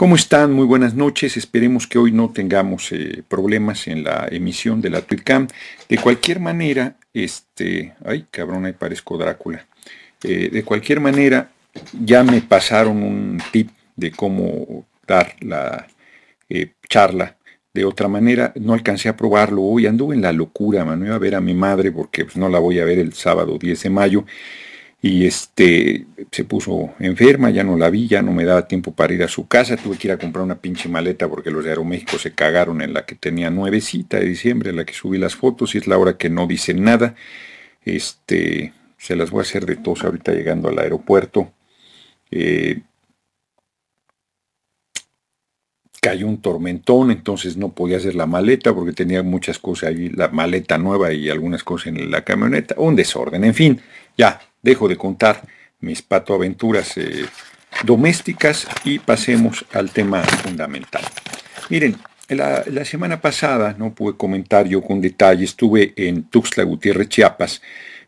¿Cómo están? Muy buenas noches. Esperemos que hoy no tengamos eh, problemas en la emisión de la Twitcam. De cualquier manera, este... Ay, cabrón, ahí parezco Drácula. Eh, de cualquier manera, ya me pasaron un tip de cómo dar la eh, charla. De otra manera, no alcancé a probarlo hoy. Anduve en la locura, man. No iba a ver a mi madre porque pues, no la voy a ver el sábado 10 de mayo y este se puso enferma, ya no la vi, ya no me daba tiempo para ir a su casa, tuve que ir a comprar una pinche maleta porque los de Aeroméxico se cagaron en la que tenía nuevecita de diciembre, en la que subí las fotos y es la hora que no dice nada. Este, se las voy a hacer de tos ahorita llegando al aeropuerto. Eh, cayó un tormentón, entonces no podía hacer la maleta porque tenía muchas cosas ahí, la maleta nueva y algunas cosas en la camioneta, un desorden, en fin, ya, dejo de contar mis patoaventuras eh, domésticas y pasemos al tema fundamental. Miren, la, la, semana pasada no pude comentar yo con detalle, estuve en Tuxtla Gutiérrez, Chiapas,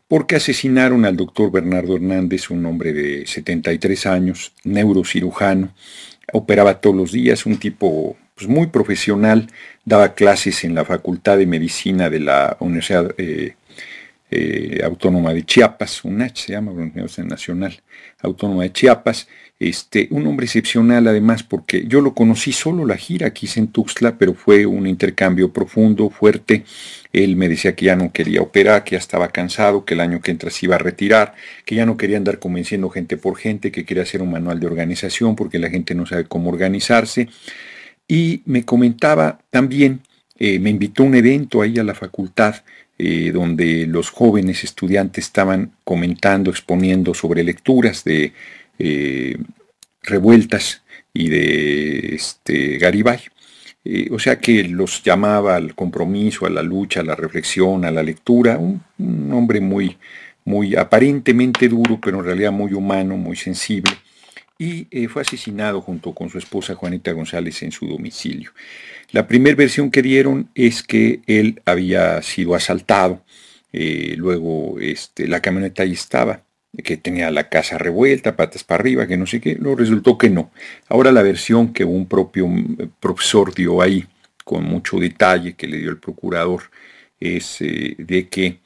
porque asesinaron al doctor Bernardo Hernández, un hombre de 73 años, neurocirujano, operaba todos los días, un tipo pues, muy profesional, daba clases en la Facultad de Medicina de la Universidad eh, eh, Autónoma de Chiapas, UNACH se llama, Universidad Nacional Autónoma de Chiapas, este, un hombre excepcional además porque yo lo conocí solo la gira aquí hice en Tuxtla, pero fue un intercambio profundo, fuerte, él me decía que ya no quería operar, que ya estaba cansado, que el año que entra se iba a retirar, que ya no quería andar convenciendo gente por gente, que quería hacer un manual de organización porque la gente no sabe cómo organizarse. Y me comentaba también, eh, me invitó a un evento ahí a la facultad eh, donde los jóvenes estudiantes estaban comentando, exponiendo sobre lecturas de eh, revueltas y de este, Garibay. Eh, o sea que los llamaba al compromiso, a la lucha, a la reflexión, a la lectura, un, hombre muy, muy aparentemente duro, pero en realidad muy humano, muy sensible, y eh, fue asesinado junto con su esposa Juanita González en su domicilio. La primera versión que dieron es que él había sido asaltado, eh, luego este, la camioneta ahí estaba, que tenía la casa revuelta, patas para arriba, que no sé qué, lo resultó que no. Ahora la versión que un propio mm, profesor dio ahí, con mucho detalle que le dio el procurador, es eh, de que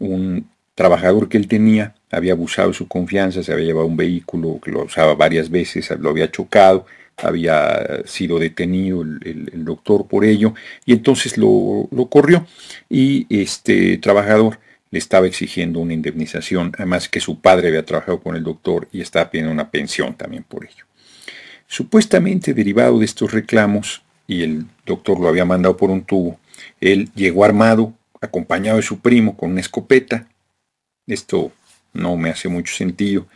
un trabajador que él tenía había abusado de su confianza, se había llevado un vehículo que lo usaba varias veces, lo había chocado, había sido detenido el, el doctor por ello, y entonces lo, lo corrió y este trabajador le estaba exigiendo una indemnización, además que su padre había trabajado con el doctor y estaba pidiendo una pensión también por ello. Supuestamente derivado de estos reclamos, y el doctor lo había mandado por un tubo, él llegó armado, acompañado de su primo, con una escopeta. Esto no me hace mucho sentido.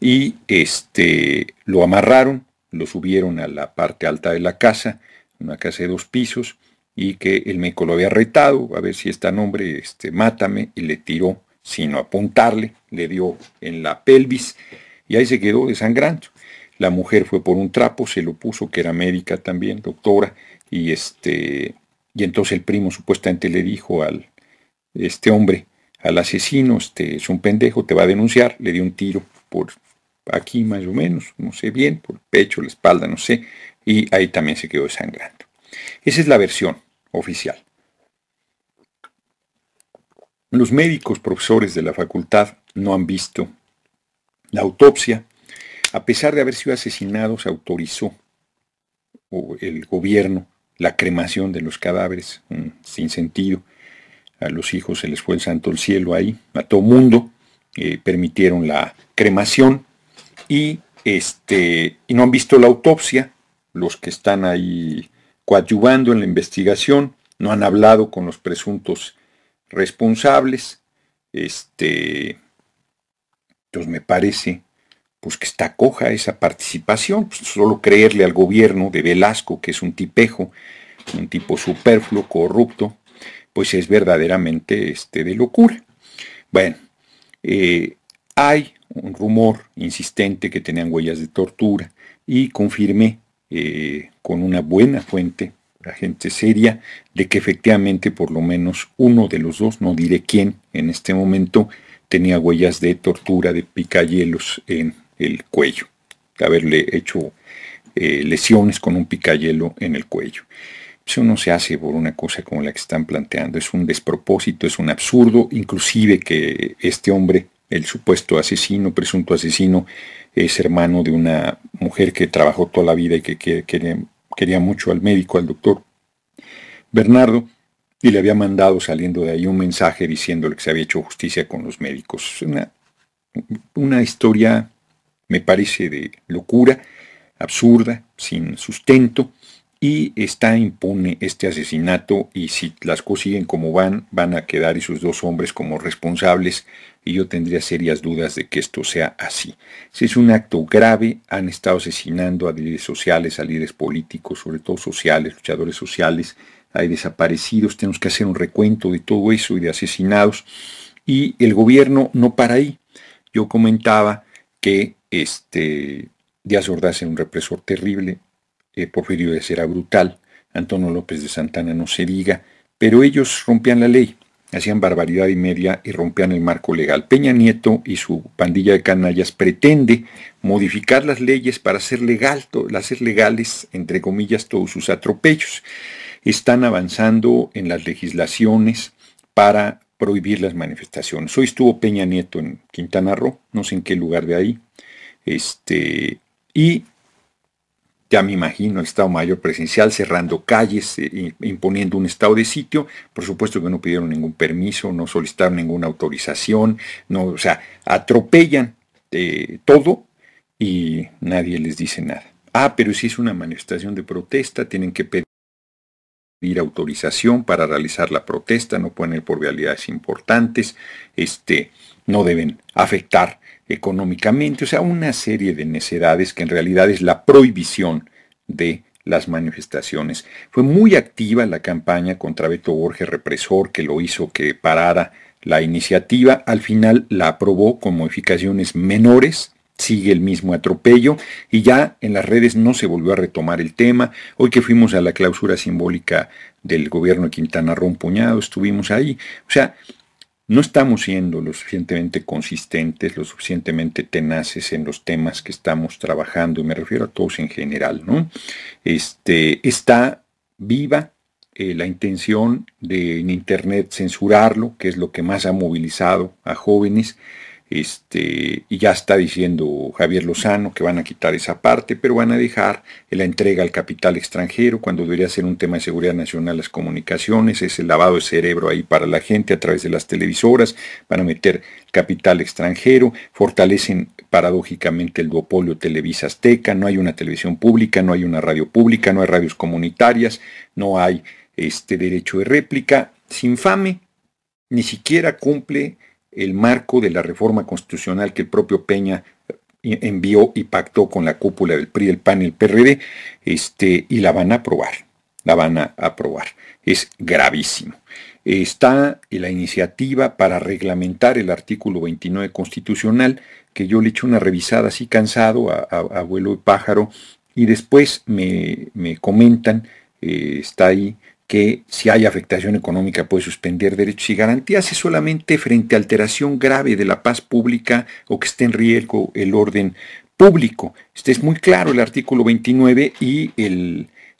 Y este, lo amarraron, lo subieron a la parte alta de la casa, una casa de dos pisos, y que el médico lo había retado, a ver si está nombre, este, mátame, y le tiró, sino apuntarle, le dio en la pelvis, y ahí se quedó desangrando. La mujer fue por un trapo, se lo puso, que era médica también, doctora, y este, y entonces el primo supuestamente le dijo al este hombre, al asesino, este es un pendejo, te va a denunciar, le dio un tiro por aquí más o menos, no sé bien, por el pecho, la espalda, no sé, y ahí también se quedó desangrando. Esa es la versión oficial. Los médicos profesores de la facultad no han visto la autopsia. A pesar de haber sido asesinados, autorizó el gobierno la cremación de los cadáveres, mm, sin sentido. A los hijos se les fue el santo el cielo ahí, a todo mundo, eh, permitieron la cremación y, este, y no han visto la autopsia, los que están ahí coadyuvando en la investigación, no han hablado con los presuntos responsables. Este, entonces pues me parece pues que está coja esa participación, pues, solo creerle al gobierno de Velasco, que es un tipejo, un tipo superfluo, corrupto, pues es verdaderamente este, de locura. Bueno, eh, hay un rumor insistente que tenían huellas de tortura y confirmé eh, con una buena fuente, la gente seria, de que efectivamente por lo menos uno de los dos, no diré quién en este momento, tenía huellas de tortura, de picayelos en el cuello, de haberle hecho eh, lesiones con un picayelo en el cuello. Pues eso no se hace por una cosa como la que están planteando, es un despropósito, es un absurdo, inclusive que este hombre, el supuesto asesino, presunto asesino, es hermano de una mujer que trabajó toda la vida y que, quería mucho al médico, al doctor Bernardo, y le había mandado saliendo de ahí un mensaje diciéndole que se había hecho justicia con los médicos. una historia, me parece, de locura, absurda, sin sustento, y está impune este asesinato y si las consiguen como van, van a quedar esos dos hombres como responsables y yo tendría serias dudas de que esto sea así. Si es un acto grave, han estado asesinando a líderes sociales, a líderes políticos, sobre todo sociales, luchadores sociales, hay desaparecidos, tenemos que hacer un recuento de todo eso y de asesinados y el gobierno no para ahí. Yo comentaba que este Díaz Ordaz era un represor terrible, eh, Porfirio de era brutal, Antonio López de Santana no se diga, pero ellos rompían la ley, hacían barbaridad y media y rompían el marco legal. Peña Nieto y su pandilla de canallas pretende modificar las leyes para hacer, legales, entre comillas, todos sus atropellos. Están avanzando en las legislaciones para prohibir las manifestaciones. Hoy estuvo Peña Nieto en Quintana Roo, no sé en qué lugar de ahí, este, y ya me imagino, el Estado Mayor presencial cerrando calles, eh, imponiendo un estado de sitio. Por supuesto que no pidieron ningún permiso, no solicitaron ninguna autorización, no, o sea, atropellan eh, todo y nadie les dice nada. Ah, pero si es una manifestación de protesta, tienen que pedir autorización para realizar la protesta, no pueden ir por vialidades importantes, este, no deben afectar económicamente, o sea, una serie de necedades que en realidad es la prohibición de las manifestaciones. Fue muy activa la campaña contra Beto Borges, represor, que lo hizo que parara la iniciativa. Al final la aprobó con modificaciones menores, sigue el mismo atropello y ya en las redes no se volvió a retomar el tema. Hoy que fuimos a la clausura simbólica del gobierno de Quintana Roo, puñado, estuvimos ahí. O sea, no estamos siendo lo suficientemente consistentes, lo suficientemente tenaces en los temas que estamos trabajando, y me refiero a todos en general, ¿no? Este, está viva eh, la intención de en Internet censurarlo, que es lo que más ha movilizado a jóvenes, este, y ya está diciendo Javier Lozano que van a quitar esa parte, pero van a dejar la entrega al capital extranjero, cuando debería ser un tema de seguridad nacional las comunicaciones, ese lavado de cerebro ahí para la gente a través de las televisoras, van a meter capital extranjero, fortalecen paradójicamente el duopolio Televisa Azteca, no hay una televisión pública, no hay una radio pública, no hay radios comunitarias, no hay este derecho de réplica, sin fame, ni siquiera cumple el marco de la reforma constitucional que el propio Peña eh, envió y pactó con la cúpula del PRI, el PAN, el PRD, este, y la van a aprobar, la van a aprobar. Es gravísimo. Está la iniciativa para reglamentar el artículo 29 constitucional, que yo le hecho una revisada así cansado a, abuelo pájaro, y después me, comentan, eh, está ahí que si hay afectación económica puede suspender derechos y garantías es solamente frente a alteración grave de la paz pública o que esté en riesgo el orden público. Este es muy claro el artículo 29 y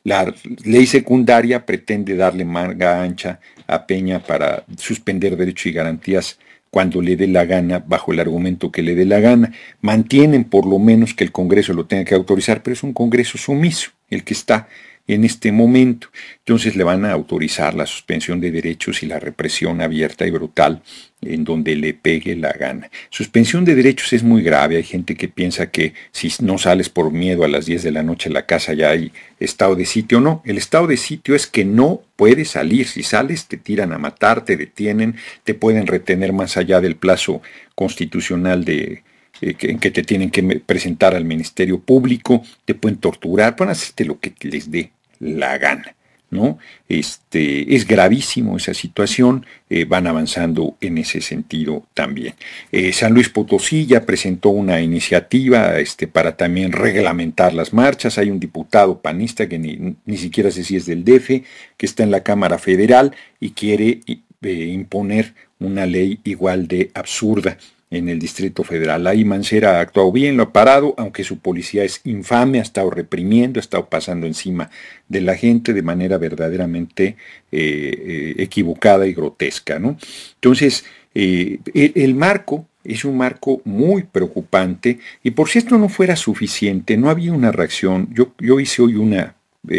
la ley secundaria pretende darle manga ancha a Peña para suspender derechos y garantías cuando le dé la gana, bajo el argumento que le dé la gana. Mantienen por lo menos que el Congreso lo tenga que autorizar, pero es un Congreso sumiso el que está en este momento. Entonces le van a autorizar la suspensión de derechos y la represión abierta y brutal en donde le pegue la gana. Suspensión de derechos es muy grave. Hay gente que piensa que si no sales por miedo a las 10 de la noche a la casa ya hay estado de sitio. No, el estado de sitio es que no puedes salir. Si sales te tiran a matar, te detienen, te pueden retener más allá del plazo constitucional de eh, en que te tienen que presentar al Ministerio Público, te pueden torturar, pueden hacerte lo que les dé la gana. ¿No? Este, es gravísimo esa situación, eh, van avanzando en ese sentido también. Eh, San Luis Potosí ya presentó una iniciativa este, para también reglamentar las marchas. Hay un diputado panista que ni, siquiera sé si es del DF, que está en la Cámara Federal y quiere imponer una ley igual de absurda en el Distrito Federal. Ahí Mancera ha actuado bien, lo ha parado, aunque su policía es infame, ha estado reprimiendo, ha estado pasando encima de la gente de manera verdaderamente eh, eh, equivocada y grotesca. ¿no? Entonces, eh, el, marco es un marco muy preocupante y por si esto no fuera suficiente, no había una reacción. Yo, hice hoy una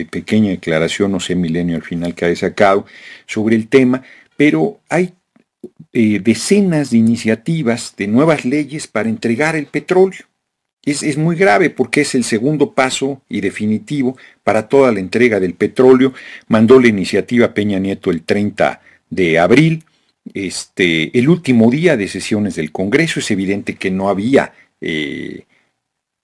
pequeña declaración, no sé, Milenio al final que ha sacado sobre el tema, pero hay eh, decenas de iniciativas de nuevas leyes para entregar el petróleo. Es, muy grave porque es el segundo paso y definitivo para toda la entrega del petróleo. Mandó la iniciativa Peña Nieto el 30 de abril, este, el último día de sesiones del Congreso. Es evidente que no había eh,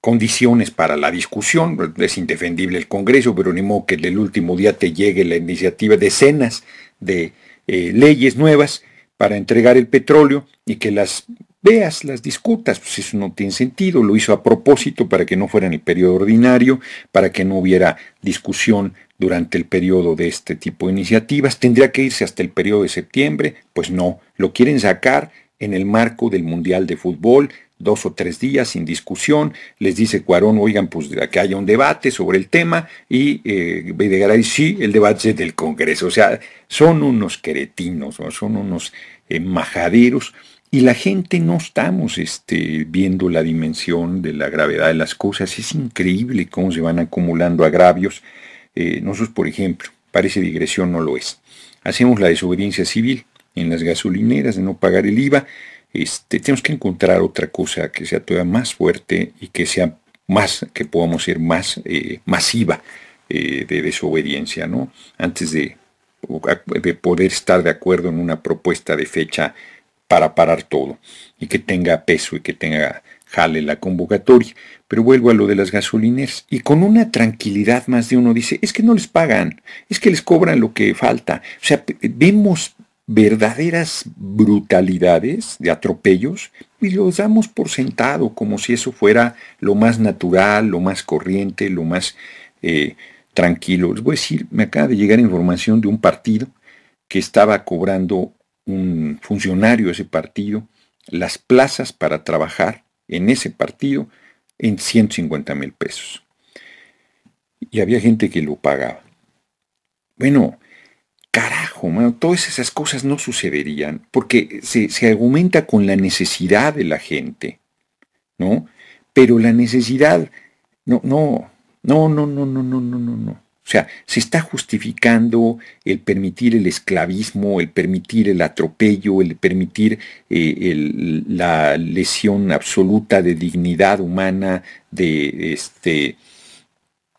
condiciones para la discusión. Es indefendible el Congreso, pero ni modo que el último día te llegue la iniciativa, decenas de eh, leyes nuevas para entregar el petróleo y que las veas, las discutas, pues eso no tiene sentido, lo hizo a propósito para que no fuera en el periodo ordinario, para que no hubiera discusión durante el periodo de este tipo de iniciativas, tendría que irse hasta el periodo de septiembre, pues no, lo quieren sacar en el marco del Mundial de Fútbol, dos o tres días sin discusión, les dice Cuarón, oigan, pues que haya un debate sobre el tema, y eh, sí, el debate es del Congreso. O sea, son unos queretinos, son unos eh, majaderos, y la gente no estamos este, viendo la dimensión de la gravedad de las cosas. Es increíble cómo se van acumulando agravios. Eh, nosotros, por ejemplo, parece digresión, no lo es. Hacemos la desobediencia civil en las gasolineras de no pagar el IVA, este, tenemos que encontrar otra cosa que sea todavía más fuerte y que sea más, que podamos ser más eh, masiva eh, de desobediencia, ¿no? Antes de, de poder estar de acuerdo en una propuesta de fecha para parar todo y que tenga peso y que tenga jale la convocatoria. Pero vuelvo a lo de las gasolineras. Y con una tranquilidad más de uno dice, es que no les pagan, es que les cobran lo que falta. O sea, vemos verdaderas brutalidades de atropellos y los damos por sentado como si eso fuera lo más natural, lo más corriente, lo más eh, tranquilo. Les voy a decir, me acaba de llegar información de un partido que estaba cobrando un funcionario de ese partido las plazas para trabajar en ese partido en 150 mil pesos. Y había gente que lo pagaba. Bueno, Carajo, todas esas cosas no sucederían porque se, argumenta con la necesidad de la gente, ¿no? Pero la necesidad, no, no, no, no, no, no, no, no, no, O sea, se está justificando el permitir el esclavismo, el permitir el atropello, el permitir eh, la lesión absoluta de dignidad humana, de este,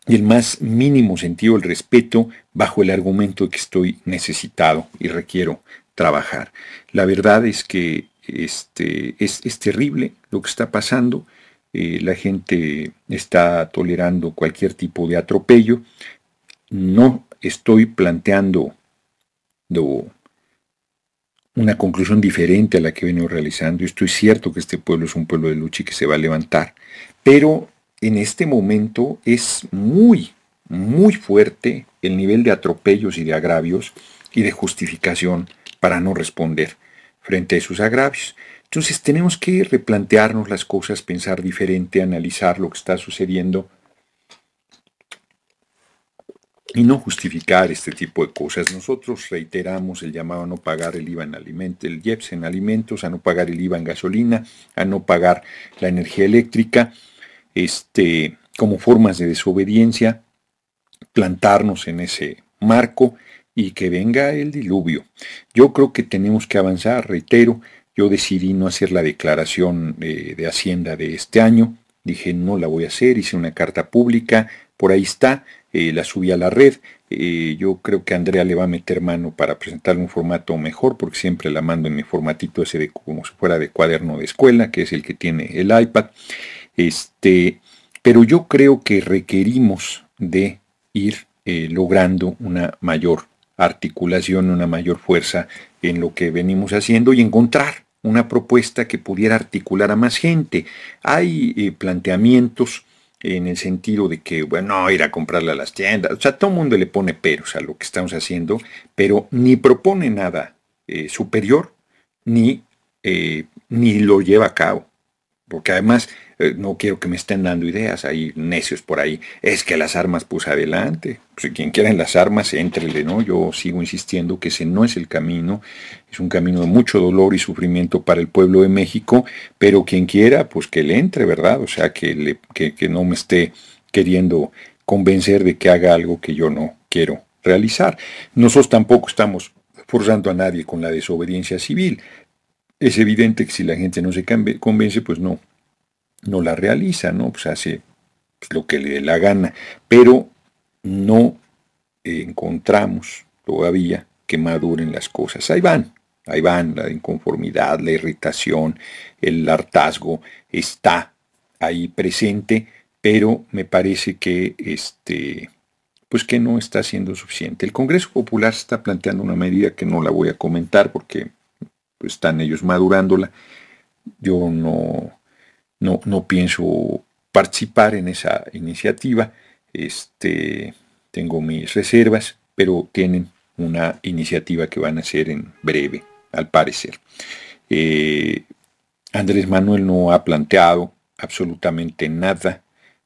el más mínimo sentido el respeto bajo el argumento de que estoy necesitado y requiero trabajar. La verdad es que este, es, terrible lo que está pasando. Eh, la gente está tolerando cualquier tipo de atropello. No estoy planteando una conclusión diferente a la que venido realizando. Estoy cierto que este pueblo es un pueblo de lucha y que se va a levantar. Pero en este momento es muy muy fuerte el nivel de atropellos y de agravios y de justificación para no responder frente a sus agravios. Entonces tenemos que replantearnos las cosas, pensar diferente, analizar lo que está sucediendo y no justificar este tipo de cosas. Nosotros reiteramos el llamado a no pagar el IVA en alimentos, el IEPS en alimentos, a no pagar el IVA en gasolina, a no pagar la energía eléctrica, este, como formas de desobediencia plantarnos en ese marco y que venga el diluvio. Yo creo que tenemos que avanzar, reitero, yo decidí no hacer la declaración de, Hacienda de este año, dije no la voy a hacer, hice una carta pública, por ahí está, eh, la subí a la red, eh, yo creo que Andrea le va a meter mano para presentarle un formato mejor, porque siempre la mando en mi formatito ese de como si fuera de cuaderno de escuela, que es el que tiene el iPad. Este, pero yo creo que requerimos de ir eh, logrando una mayor articulación, una mayor fuerza en lo que venimos haciendo y encontrar una propuesta que pudiera articular a más gente. Hay eh, planteamientos en el sentido de que, bueno, ir a comprarle a las tiendas, o sea, todo el mundo le pone peros a lo que estamos haciendo, pero ni propone nada eh, superior, ni, ni lo lleva a cabo. Porque además eh, no quiero que me estén dando ideas, hay necios por ahí. Es que las armas pues adelante. Si pues, quien quiera en las armas, entrele, ¿no? Yo sigo insistiendo que ese no es el camino. Es un camino de mucho dolor y sufrimiento para el pueblo de México, pero quien quiera, pues que le entre, ¿verdad? O sea, que, que no me esté queriendo convencer de que haga algo que yo no quiero realizar. Nosotros tampoco estamos forzando a nadie con la desobediencia civil es evidente que si la gente no se convence, pues no, no la realiza, ¿no? Pues hace lo que le dé la gana. Pero no eh, encontramos todavía que maduren las cosas. Ahí van, ahí van, la inconformidad, la irritación, el hartazgo está ahí presente, pero me parece que este pues que no está siendo suficiente. El Congreso Popular está planteando una medida que no la voy a comentar porque pues están ellos madurándola. Yo no, no, pienso participar en esa iniciativa. Este, tengo mis reservas, pero tienen una iniciativa que van a hacer en breve, al parecer. Eh, Andrés Manuel no ha planteado absolutamente nada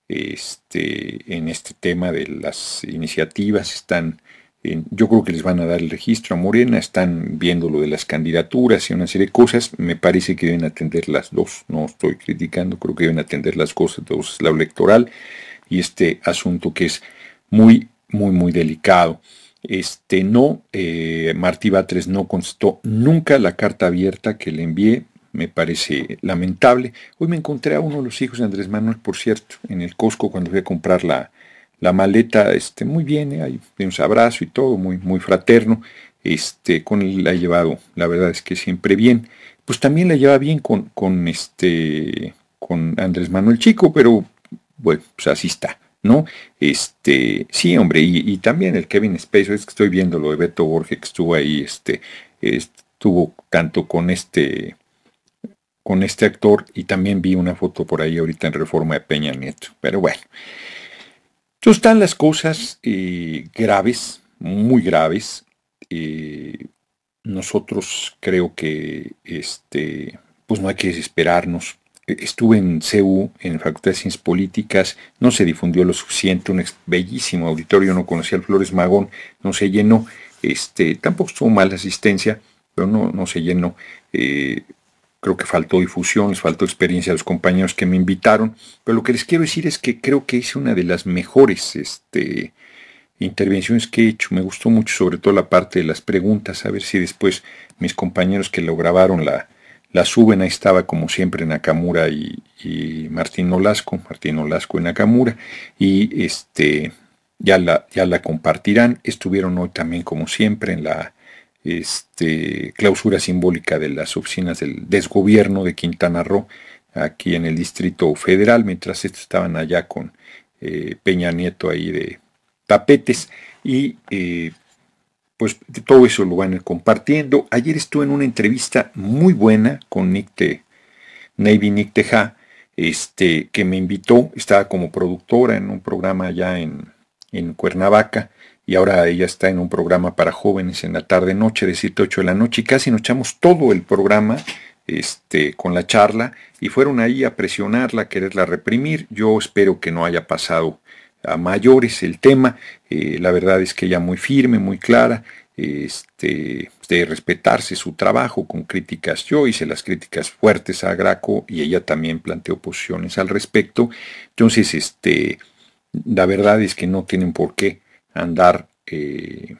este, en este tema de las iniciativas. Están eh, yo creo que les van a dar el registro a Morena, están viendo lo de las candidaturas y una serie de cosas. Me parece que deben atender las dos, no estoy criticando, creo que deben atender las cosas, dos, la electoral y este asunto que es muy, muy, muy delicado. Este no, eh, Martí Batres no contestó nunca la carta abierta que le envié, me parece lamentable. Hoy me encontré a uno de los hijos de Andrés Manuel, por cierto, en el Costco cuando fui a comprar la, la maleta, este, muy bien, hay ¿eh? un abrazo y todo, muy, muy fraterno, este, con él la ha llevado, la verdad es que siempre bien. Pues también la lleva bien con, con este, con Andrés Manuel Chico, pero bueno, pues así está, ¿no? Este, sí, hombre, y, también el Kevin Space, es que estoy viendo lo de Beto Borges que estuvo ahí, este, estuvo tanto con este, con este actor, y también vi una foto por ahí ahorita en Reforma de Peña Nieto, pero bueno están las cosas eh, graves, muy graves. Eh, nosotros creo que este, pues no hay que desesperarnos. E, estuve en CEU, en Facultad de Ciencias Políticas, no se difundió lo suficiente, un bellísimo auditorio, no conocía al Flores Magón, no se llenó, este, tampoco estuvo mala asistencia, pero no, no se llenó. Eh, creo que faltó difusión, les faltó experiencia a los compañeros que me invitaron, pero lo que les quiero decir es que creo que hice una de las mejores este, intervenciones que he hecho. Me gustó mucho, sobre todo la parte de las preguntas, a ver si después mis compañeros que lo grabaron la, la suben. Ahí estaba, como siempre, Nakamura y, y Martín Olasco, Martín Olasco y Nakamura, y este, ya la, ya la compartirán. Estuvieron hoy también, como siempre, en la este, clausura simbólica de las oficinas del desgobierno de Quintana Roo, aquí en el Distrito Federal, mientras estos estaban allá con eh, Peña Nieto ahí de tapetes. Y eh, pues todo eso lo van a ir compartiendo. Ayer estuve en una entrevista muy buena con Nick Te, Navy Nick Teja, este, que me invitó, estaba como productora en un programa allá en, en Cuernavaca, y ahora ella está en un programa para jóvenes en la tarde-noche de 7 8 de la noche y casi nos echamos todo el programa este, con la charla y fueron ahí a presionarla, a quererla reprimir. Yo espero que no haya pasado a mayores el tema. Eh, la verdad es que ella muy firme, muy clara, este, de respetarse su trabajo con críticas. Yo hice las críticas fuertes a Graco y ella también planteó posiciones al respecto. Entonces, este, la verdad es que no tienen por qué andar eh,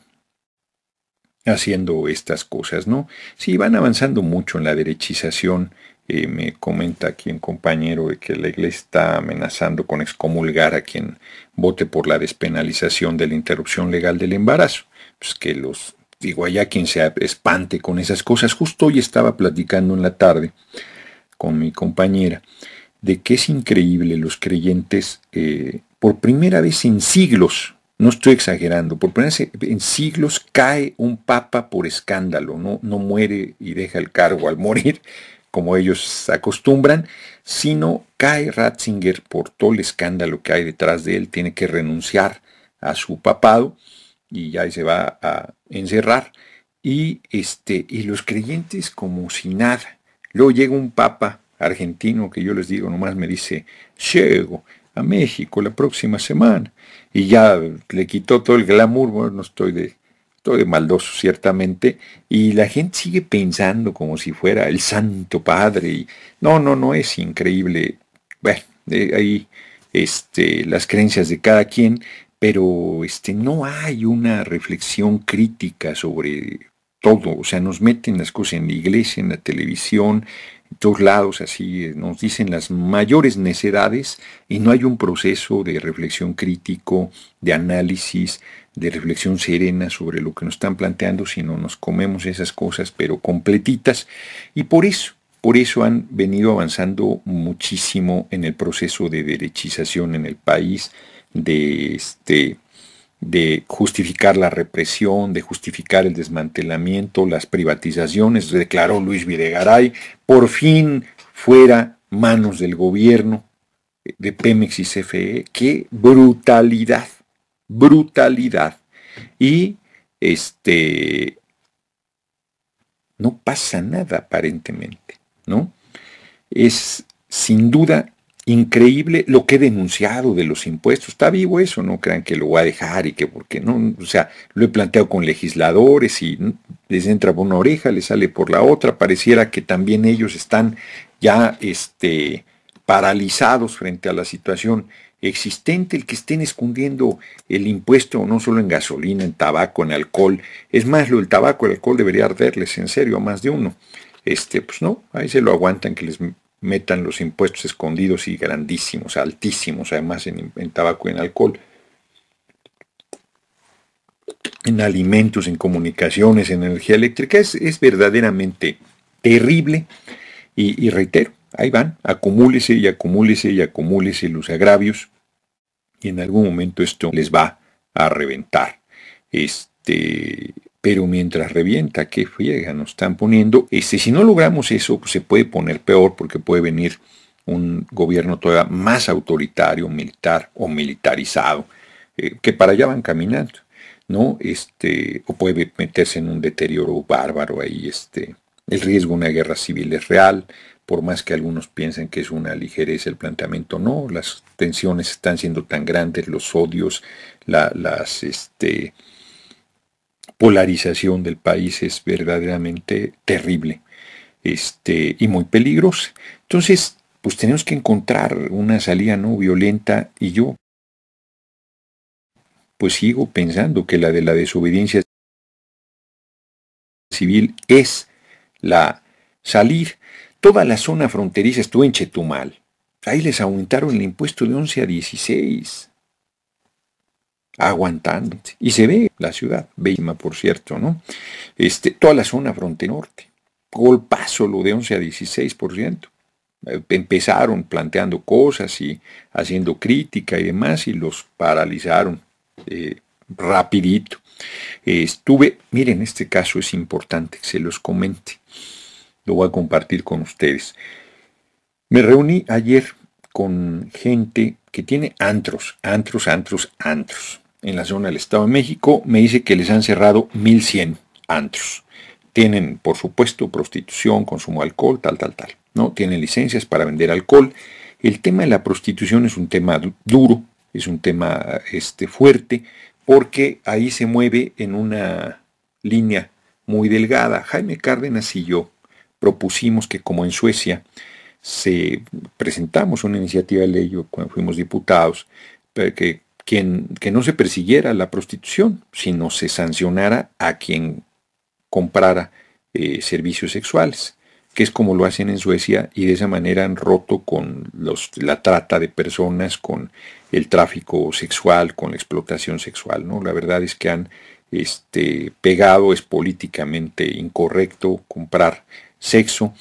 haciendo estas cosas, ¿no? Sí, van avanzando mucho en la derechización. Eh, me comenta aquí un compañero de que la iglesia está amenazando con excomulgar a quien vote por la despenalización de la interrupción legal del embarazo. Pues que los, digo, allá quien se espante con esas cosas. Justo hoy estaba platicando en la tarde con mi compañera de que es increíble los creyentes, eh, por primera vez en siglos, no estoy exagerando. Por ponerse en siglos cae un papa por escándalo, no, no muere y deja el cargo al morir, como ellos acostumbran, sino cae Ratzinger por todo el escándalo que hay detrás de él, tiene que renunciar a su papado y ya se va a encerrar. Y, este, y los creyentes como si nada. Luego llega un papa argentino que yo les digo, nomás me dice, llego a México la próxima semana y ya le quitó todo el glamour, bueno, no estoy de, estoy de maldoso ciertamente, y la gente sigue pensando como si fuera el Santo Padre, no, no, no, es increíble, bueno, eh, ahí este, las creencias de cada quien, pero este, no hay una reflexión crítica sobre todo, o sea, nos meten las cosas en la iglesia, en la televisión, todos lados así eh, nos dicen las mayores necedades y no hay un proceso de reflexión crítico, de análisis, de reflexión serena sobre lo que nos están planteando, sino nos comemos esas cosas pero completitas y por eso, por eso han venido avanzando muchísimo en el proceso de derechización en el país, de este de justificar la represión, de justificar el desmantelamiento, las privatizaciones, declaró Luis Videgaray, por fin fuera manos del gobierno de Pemex y CFE. ¡Qué brutalidad! Brutalidad. Y este no pasa nada aparentemente, ¿no? Es sin duda increíble lo que he denunciado de los impuestos. Está vivo eso, no crean que lo voy a dejar y que porque no. O sea, lo he planteado con legisladores y les entra por una oreja, les sale por la otra. Pareciera que también ellos están ya este, paralizados frente a la situación existente, el que estén escondiendo el impuesto no solo en gasolina, en tabaco, en alcohol. Es más, lo del tabaco, el alcohol debería arderles en serio a más de uno. Este, pues no, ahí se lo aguantan que les metan los impuestos escondidos y grandísimos, altísimos, además en, tabaco y en alcohol, en alimentos, en comunicaciones, en energía eléctrica, es, verdaderamente terrible. Y, reitero, ahí van, acumúlese y acumúlese y acumúlese los agravios, y en algún momento esto les va a reventar. Este, pero mientras revienta, qué friega nos están poniendo. Este, si no logramos eso, pues, se puede poner peor porque puede venir un gobierno todavía más autoritario, militar o militarizado, eh, que para allá van caminando, ¿no? Este, o puede meterse en un deterioro bárbaro ahí, este. El riesgo de una guerra civil es real, por más que algunos piensen que es una ligereza el planteamiento, no, las tensiones están siendo tan grandes, los odios, las, este, polarización del país es verdaderamente terrible este, y muy peligrosa. Entonces, pues tenemos que encontrar una salida no violenta y yo pues sigo pensando que la de la desobediencia civil es la salir. Toda la zona fronteriza estuvo en Chetumal. Ahí les aumentaron el impuesto de 11 a 16 aguantándose. Y se ve la ciudad, Beima, por cierto, ¿no? Este, toda la zona fronte norte, golpazo lo de 11 a 16%. Eh, empezaron planteando cosas y haciendo crítica y demás y los paralizaron eh, rapidito. estuve, miren, este caso es importante, que se los comente. Lo voy a compartir con ustedes. Me reuní ayer con gente que tiene antros, antros, antros, antros en la zona del Estado de México, me dice que les han cerrado 1.100 antros. Tienen, por supuesto, prostitución, consumo de alcohol, tal, tal, tal. ¿no? Tienen licencias para vender alcohol. El tema de la prostitución es un tema duro, es un tema este, fuerte, porque ahí se mueve en una línea muy delgada. Jaime Cárdenas y yo propusimos que como en Suecia se presentamos una iniciativa de ley cuando fuimos diputados, que que no se persiguiera la prostitución, sino se sancionara a quien comprara eh, servicios sexuales, que es como lo hacen en Suecia y de esa manera han roto con la trata de personas, con el tráfico sexual, con la explotación sexual. ¿no? La verdad es que han este, pegado, es políticamente incorrecto comprar sexo.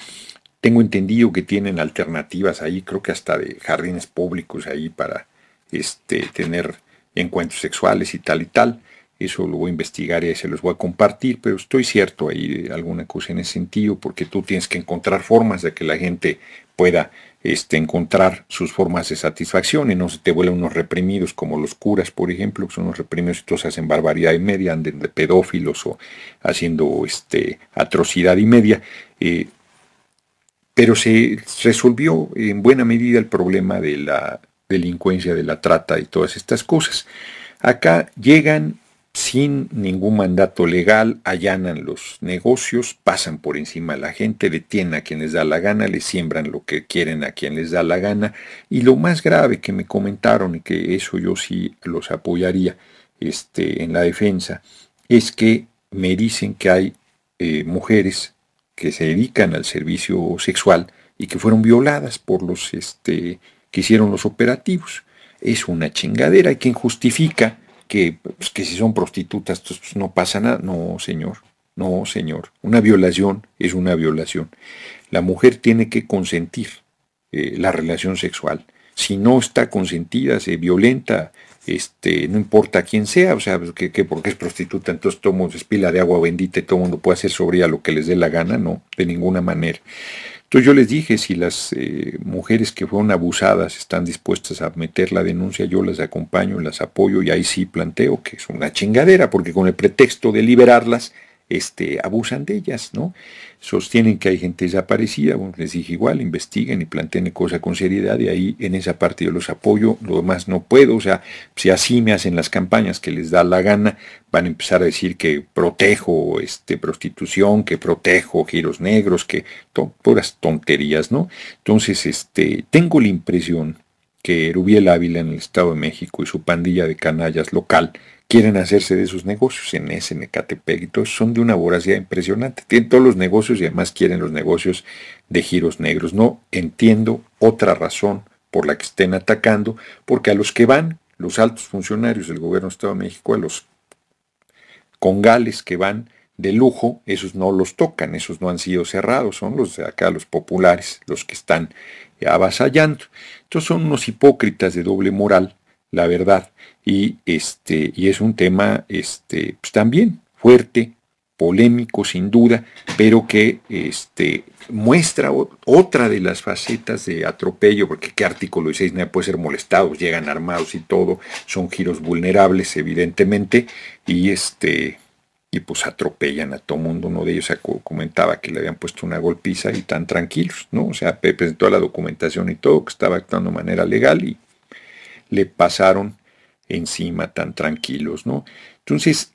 Tengo entendido que tienen alternativas ahí, creo que hasta de jardines públicos ahí para este, tener encuentros sexuales y tal y tal. Eso lo voy a investigar y se los voy a compartir, pero estoy cierto hay alguna cosa en ese sentido, porque tú tienes que encontrar formas de que la gente pueda este, encontrar sus formas de satisfacción y no se te vuelven unos reprimidos como los curas, por ejemplo, que son unos reprimidos y todos hacen barbaridad y media, anden de pedófilos o haciendo este, atrocidad y media. Eh, pero se resolvió en buena medida el problema de la delincuencia, de la trata y todas estas cosas. Acá llegan sin ningún mandato legal, allanan los negocios, pasan por encima de la gente, detienen a quien les da la gana, les siembran lo que quieren a quien les da la gana. Y lo más grave que me comentaron, y que eso yo sí los apoyaría este, en la defensa, es que me dicen que hay eh, mujeres que se dedican al servicio sexual y que fueron violadas por los este, hicieron los operativos. Es una chingadera. ¿Y quien justifica que, pues, que si son prostitutas pues, pues, no pasa nada? No, señor. No, señor. Una violación es una violación. La mujer tiene que consentir eh, la relación sexual. Si no está consentida, se violenta, este, no importa quién sea, o sea, que, porque es prostituta, entonces todo mundo de agua bendita y todo el mundo puede hacer sobre ella lo que les dé la gana, no, de ninguna manera. Entonces yo les dije, si las eh, mujeres que fueron abusadas están dispuestas a meter la denuncia, yo las acompaño, las apoyo y ahí sí planteo que es una chingadera, porque con el pretexto de liberarlas, este, abusan de ellas, ¿no? Sostienen que hay gente desaparecida, les dije igual, investiguen y planteen cosas con seriedad y ahí en esa parte yo los apoyo, lo demás no puedo, o sea, si así me hacen las campañas que les da la gana, van a empezar a decir que protejo este, prostitución, que protejo giros negros, que puras tonterías, ¿no? Entonces, este, tengo la impresión que Rubiel Ávila en el Estado de México y su pandilla de canallas local quieren hacerse de sus negocios en ese Necatepec son de una voracidad impresionante. Tienen todos los negocios y además quieren los negocios de giros negros. No entiendo otra razón por la que estén atacando, porque a los que van, los altos funcionarios del gobierno Estado de México, a los congales que van de lujo, esos no los tocan, esos no han sido cerrados, son los de acá, los populares, los que están avasallando. Entonces son unos hipócritas de doble moral la verdad. Y, este, y es un tema este, pues, también fuerte, polémico sin duda, pero que este, muestra otra de las facetas de atropello, porque qué artículo 16 nadie puede ser molestados, llegan armados y todo, son giros vulnerables evidentemente, y este y pues atropellan a todo mundo, uno de ellos comentaba que le habían puesto una golpiza y tan tranquilos, ¿no? O sea, presentó la documentación y todo, que estaba actuando de manera legal y le pasaron encima tan tranquilos, ¿no? Entonces,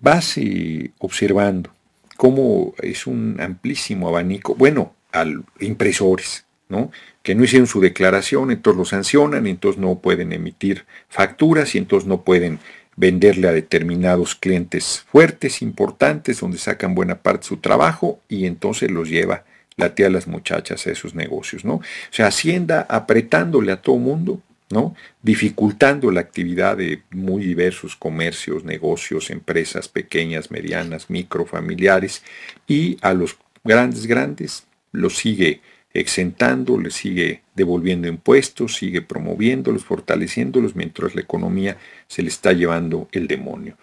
vas eh, observando cómo es un amplísimo abanico, bueno, al impresores, ¿no? Que no hicieron su declaración, entonces los sancionan, entonces no pueden emitir facturas y entonces no pueden venderle a determinados clientes fuertes, importantes, donde sacan buena parte de su trabajo y entonces los lleva la tía a las muchachas a esos negocios, ¿no? O sea, Hacienda apretándole a todo mundo ¿no? dificultando la actividad de muy diversos comercios, negocios, empresas pequeñas, medianas, microfamiliares, y a los grandes, grandes, los sigue exentando, les sigue devolviendo impuestos, sigue promoviéndolos, fortaleciéndolos, mientras la economía se le está llevando el demonio.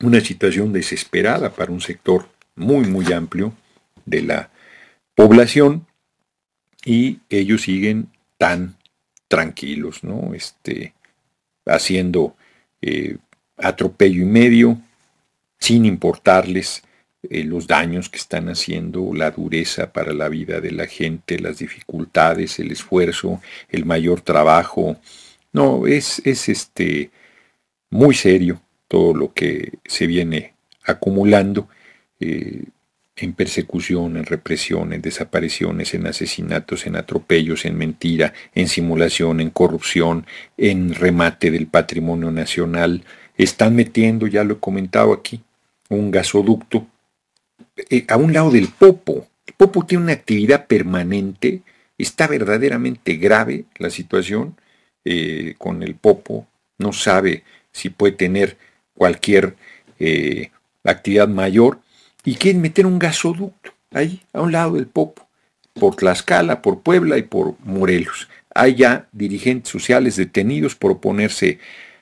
Una situación desesperada para un sector muy, muy amplio de la población y ellos siguen tan tranquilos, ¿no? Este, haciendo eh, atropello y medio, sin importarles eh, los daños que están haciendo, la dureza para la vida de la gente, las dificultades, el esfuerzo, el mayor trabajo. No, es, es este, muy serio todo lo que se viene acumulando. Eh, en persecución, en represión, en desapariciones, en asesinatos, en atropellos, en mentira, en simulación, en corrupción, en remate del patrimonio nacional. Están metiendo, ya lo he comentado aquí, un gasoducto eh, a un lado del Popo. El Popo tiene una actividad permanente, está verdaderamente grave la situación eh, con el Popo, no sabe si puede tener cualquier eh, actividad mayor y quieren meter un gasoducto ahí, a un lado del Popo, por Tlaxcala, por Puebla y por Morelos. Hay ya dirigentes sociales detenidos por oponerse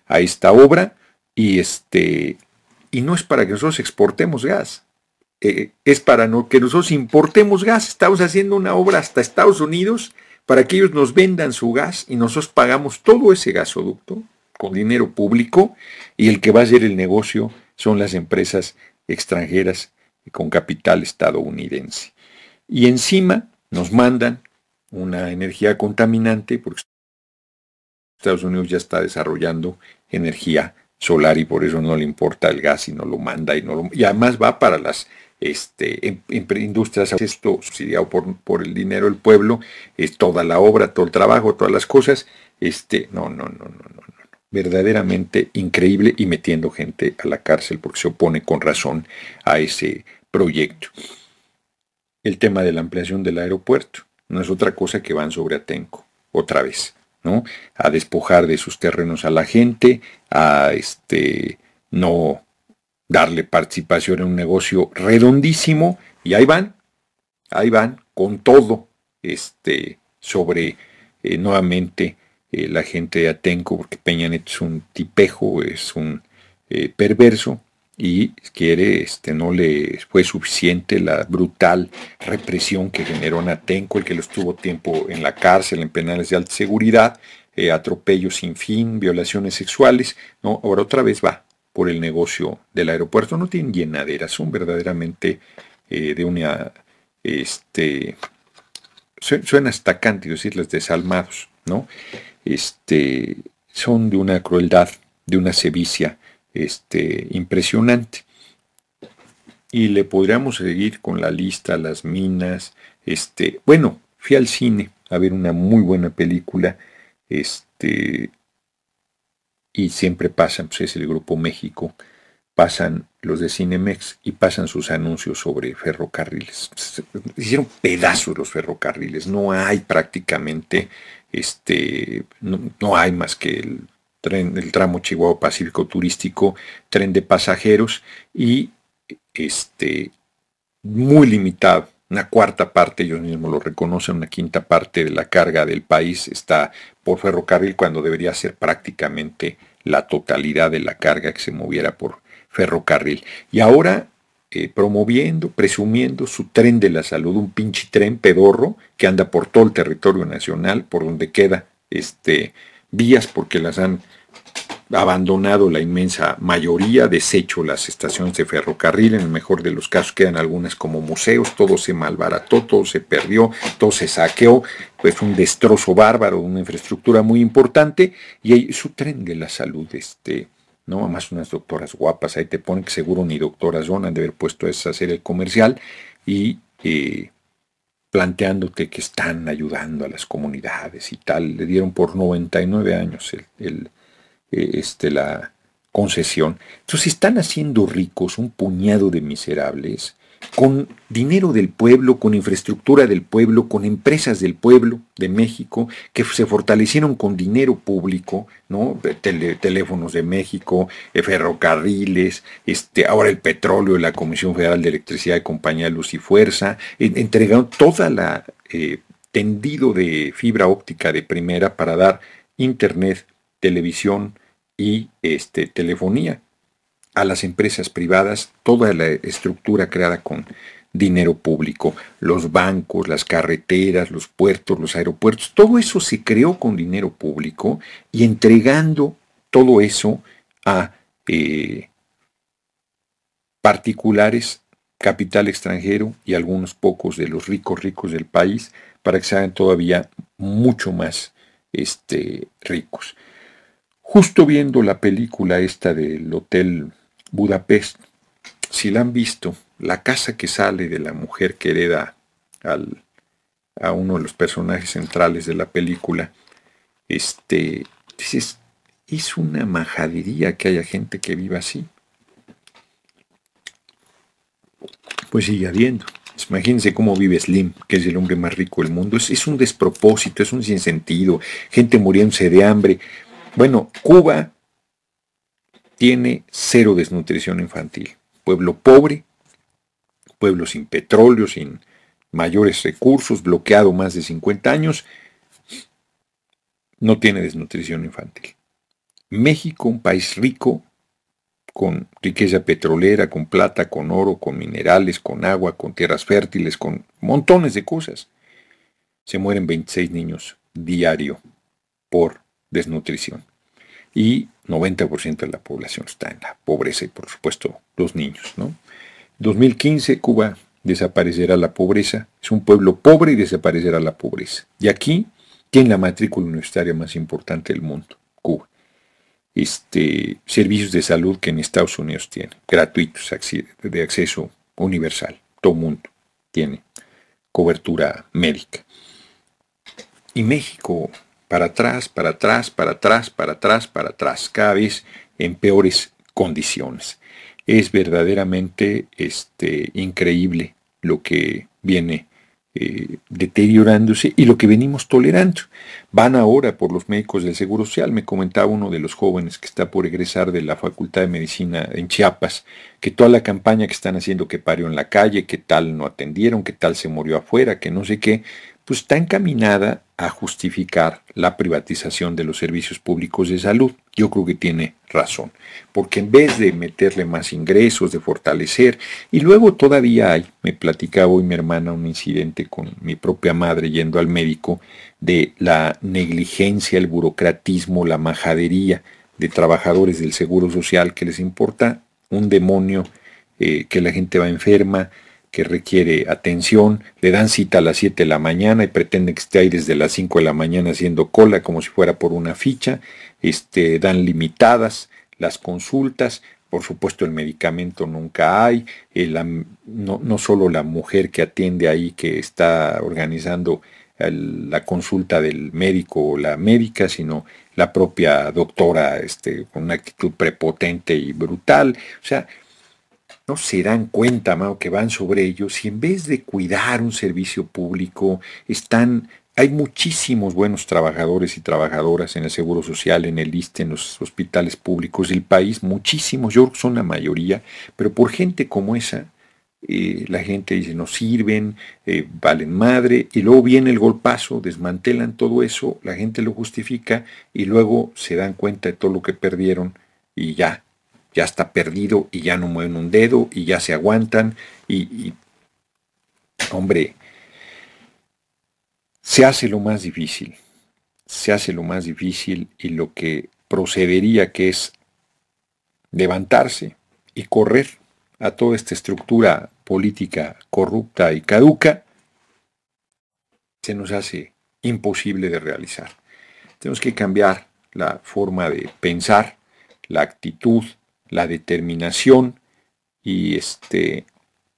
a esta obra y, este, y no es para que nosotros exportemos gas. Eh, es para no, que nosotros importemos gas. Estamos haciendo una obra hasta Estados Unidos para que ellos nos vendan su gas y nosotros pagamos todo ese gasoducto con dinero público y el que va a hacer el negocio son las empresas extranjeras con capital estadounidense. Y encima nos mandan una energía contaminante porque Estados Unidos ya está desarrollando energía solar y por eso no le importa el gas y no lo manda y no lo, y además va para las este, em, industrias esto subsidiado por, el dinero del pueblo es toda la obra todo el trabajo todas las cosas este no no no no no verdaderamente increíble y metiendo gente a la cárcel porque se opone con razón a ese proyecto. El tema de la ampliación del aeropuerto no es otra cosa que van sobre Atenco, otra vez, ¿no? A despojar de sus terrenos a la gente, a este no darle participación en un negocio redondísimo y ahí van, ahí van con todo este sobre eh, nuevamente eh, la gente de Atenco, porque Peña Nieto es un tipejo, es un eh, perverso y quiere, este, no le fue suficiente la brutal represión que generó en Atenco, el que lo estuvo tiempo en la cárcel, en penales de alta seguridad, eh, atropellos sin fin, violaciones sexuales, ¿no? ahora otra vez va por el negocio del aeropuerto, no tienen llenaderas, son verdaderamente de una, este, suena hasta decirles desalmados, ¿no? este, son de una crueldad, de una sevicia este, impresionante. Y le podríamos seguir con la lista, las minas. Este, bueno, fui al cine a ver una muy buena película. Este, y siempre pasan, pues es el Grupo México, pasan los de Cinemex y pasan sus anuncios sobre ferrocarriles. hicieron pedazos los ferrocarriles, no hay prácticamente este, no, hay más que el tren, el tramo Chihuahua Pacífico Turístico, tren de pasajeros y este, muy limitado. Una cuarta parte, ellos mismos lo reconocen, una quinta parte de la carga del país está por ferrocarril cuando debería ser prácticamente la totalidad de la carga que se moviera por ferrocarril. Y ahora eh, promoviendo, presumiendo su tren de la salud, un pinche tren pedorro que anda por todo el territorio nacional, por donde queda este, vías porque las han abandonado la inmensa mayoría, deshecho las estaciones de ferrocarril, en el mejor de los casos quedan algunas como museos, todo se malbarató, todo se perdió, todo se saqueó, pues un destrozo bárbaro, una infraestructura muy importante, y hay su tren de la salud, este, ¿no? más unas doctoras guapas, ahí te ponen que seguro ni doctoras son, han de haber puesto hacer el comercial y eh, planteándote que están ayudando a las comunidades y tal. Le dieron por 99 años el, eh, este, la concesión. Entonces están haciendo ricos un puñado de miserables con dinero del pueblo, con infraestructura del pueblo, con empresas del pueblo de México, que se fortalecieron con dinero público, ¿no? teléfonos de México, eh, ferrocarriles, este, ahora el petróleo, la Comisión Federal de Electricidad y Compañía Luz y Fuerza, entregaron toda la eh, tendido de fibra óptica de primera para dar internet, televisión y este, telefonía a las empresas privadas toda la estructura creada con dinero público, los bancos, las carreteras, los puertos, los aeropuertos, todo eso se creó con dinero público y entregando todo eso a eh, particulares, capital extranjero y algunos pocos de los ricos ricos del país para que sean todavía mucho más este, ricos. Justo viendo la película esta del Hotel Budapest. Si la han visto, la casa que sale de la mujer que hereda a uno de los personajes centrales de la película, este, es una majadería que haya gente que viva así. Pues sigue habiendo. Imagínense cómo vive Slim, que es el hombre más rico del mundo. Es, es un despropósito, es un sinsentido. Gente muriéndose de hambre. Bueno, Cuba tiene cero desnutrición infantil. Pueblo pobre, pueblo sin petróleo, sin mayores recursos, bloqueado más de 50 años, no tiene desnutrición infantil. México, un país rico, con riqueza petrolera, con plata, con oro, con minerales, con agua, con tierras fértiles, con montones de cosas. Se mueren 26 niños diario por desnutrición y 90% de la población está en la pobreza y por supuesto los niños. ¿no? 2015 Cuba desaparecerá la pobreza, es un pueblo pobre y desaparecerá la pobreza. Y aquí tiene la matrícula universitaria más importante del mundo, Cuba. Este, servicios de salud que en Estados Unidos tiene, gratuitos, de acceso universal, todo mundo tiene cobertura médica. Y México para atrás, para atrás, para atrás, para atrás, para atrás, cada vez en peores condiciones. Es verdaderamente este, increíble lo que viene eh, deteriorándose y lo que venimos tolerando. Van ahora por los médicos del Seguro Social, me comentaba uno de los jóvenes que está por egresar de la Facultad de Medicina en Chiapas, que toda la campaña que están haciendo que parió en la calle, que tal no atendieron, que tal se murió afuera, que no sé qué, pues está encaminada a justificar la privatización de los servicios públicos de salud. Yo creo que tiene razón, porque en vez de meterle más ingresos, de fortalecer, y luego todavía hay, me platicaba hoy mi hermana un incidente con mi propia madre yendo al médico, de la negligencia, el burocratismo, la majadería de trabajadores del Seguro Social que les importa un demonio eh, que la gente va enferma, que requiere atención, le dan cita a las 7 de la mañana y pretenden que esté ahí desde las 5 de la mañana haciendo cola como si fuera por una ficha, este, dan limitadas las consultas, por supuesto el medicamento nunca hay, eh, no, no, solo la mujer que atiende ahí que está organizando la consulta del médico o la médica, sino la propia doctora este, con una actitud prepotente y brutal, o sea, no se dan cuenta, Mao, que van sobre ellos y en vez de cuidar un servicio público, están hay muchísimos buenos trabajadores y trabajadoras en el Seguro Social, en el ISTE, en los hospitales públicos del país, muchísimos, yo son la mayoría, pero por gente como esa, eh, la gente dice, no sirven, eh, valen madre, y luego viene el golpazo, desmantelan todo eso, la gente lo justifica y luego se dan cuenta de todo lo que perdieron y ya, ya está perdido y ya no mueven un dedo y ya se aguantan y, hombre, se hace lo más difícil, se hace lo más difícil y lo que procedería que es levantarse y correr a toda esta estructura política corrupta y caduca, se nos hace imposible de realizar. Tenemos que cambiar la forma de pensar, la actitud, la determinación y este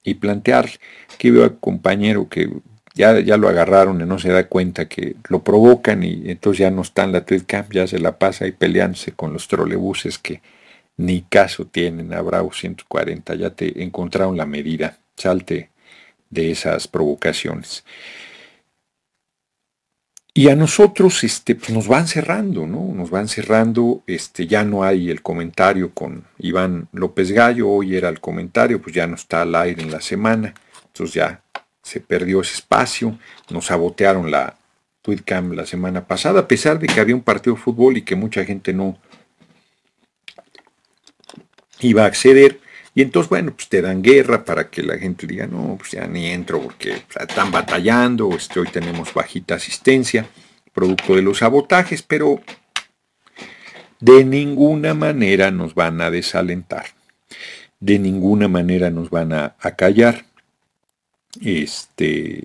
y plantear que veo al compañero que ya, ya lo agarraron y no se da cuenta que lo provocan y entonces ya no está en la tweet ya se la pasa y peleándose con los trolebuses que ni caso tienen a Bravo 140, ya te encontraron la medida, salte de esas provocaciones. Y a nosotros este, pues, nos van cerrando, ¿no? Nos van cerrando, este, ya no hay el comentario con Iván López Gallo, hoy era el comentario, pues ya no está al aire en la semana, entonces ya se perdió ese espacio, nos sabotearon la Twitcam la semana pasada, a pesar de que había un partido de fútbol y que mucha gente no iba a acceder, y entonces, bueno, pues te dan guerra para que la gente diga, no, pues ya ni entro porque están batallando, este, hoy tenemos bajita asistencia, producto de los sabotajes, pero de ninguna manera nos van a desalentar, de ninguna manera nos van a, a callar. Este,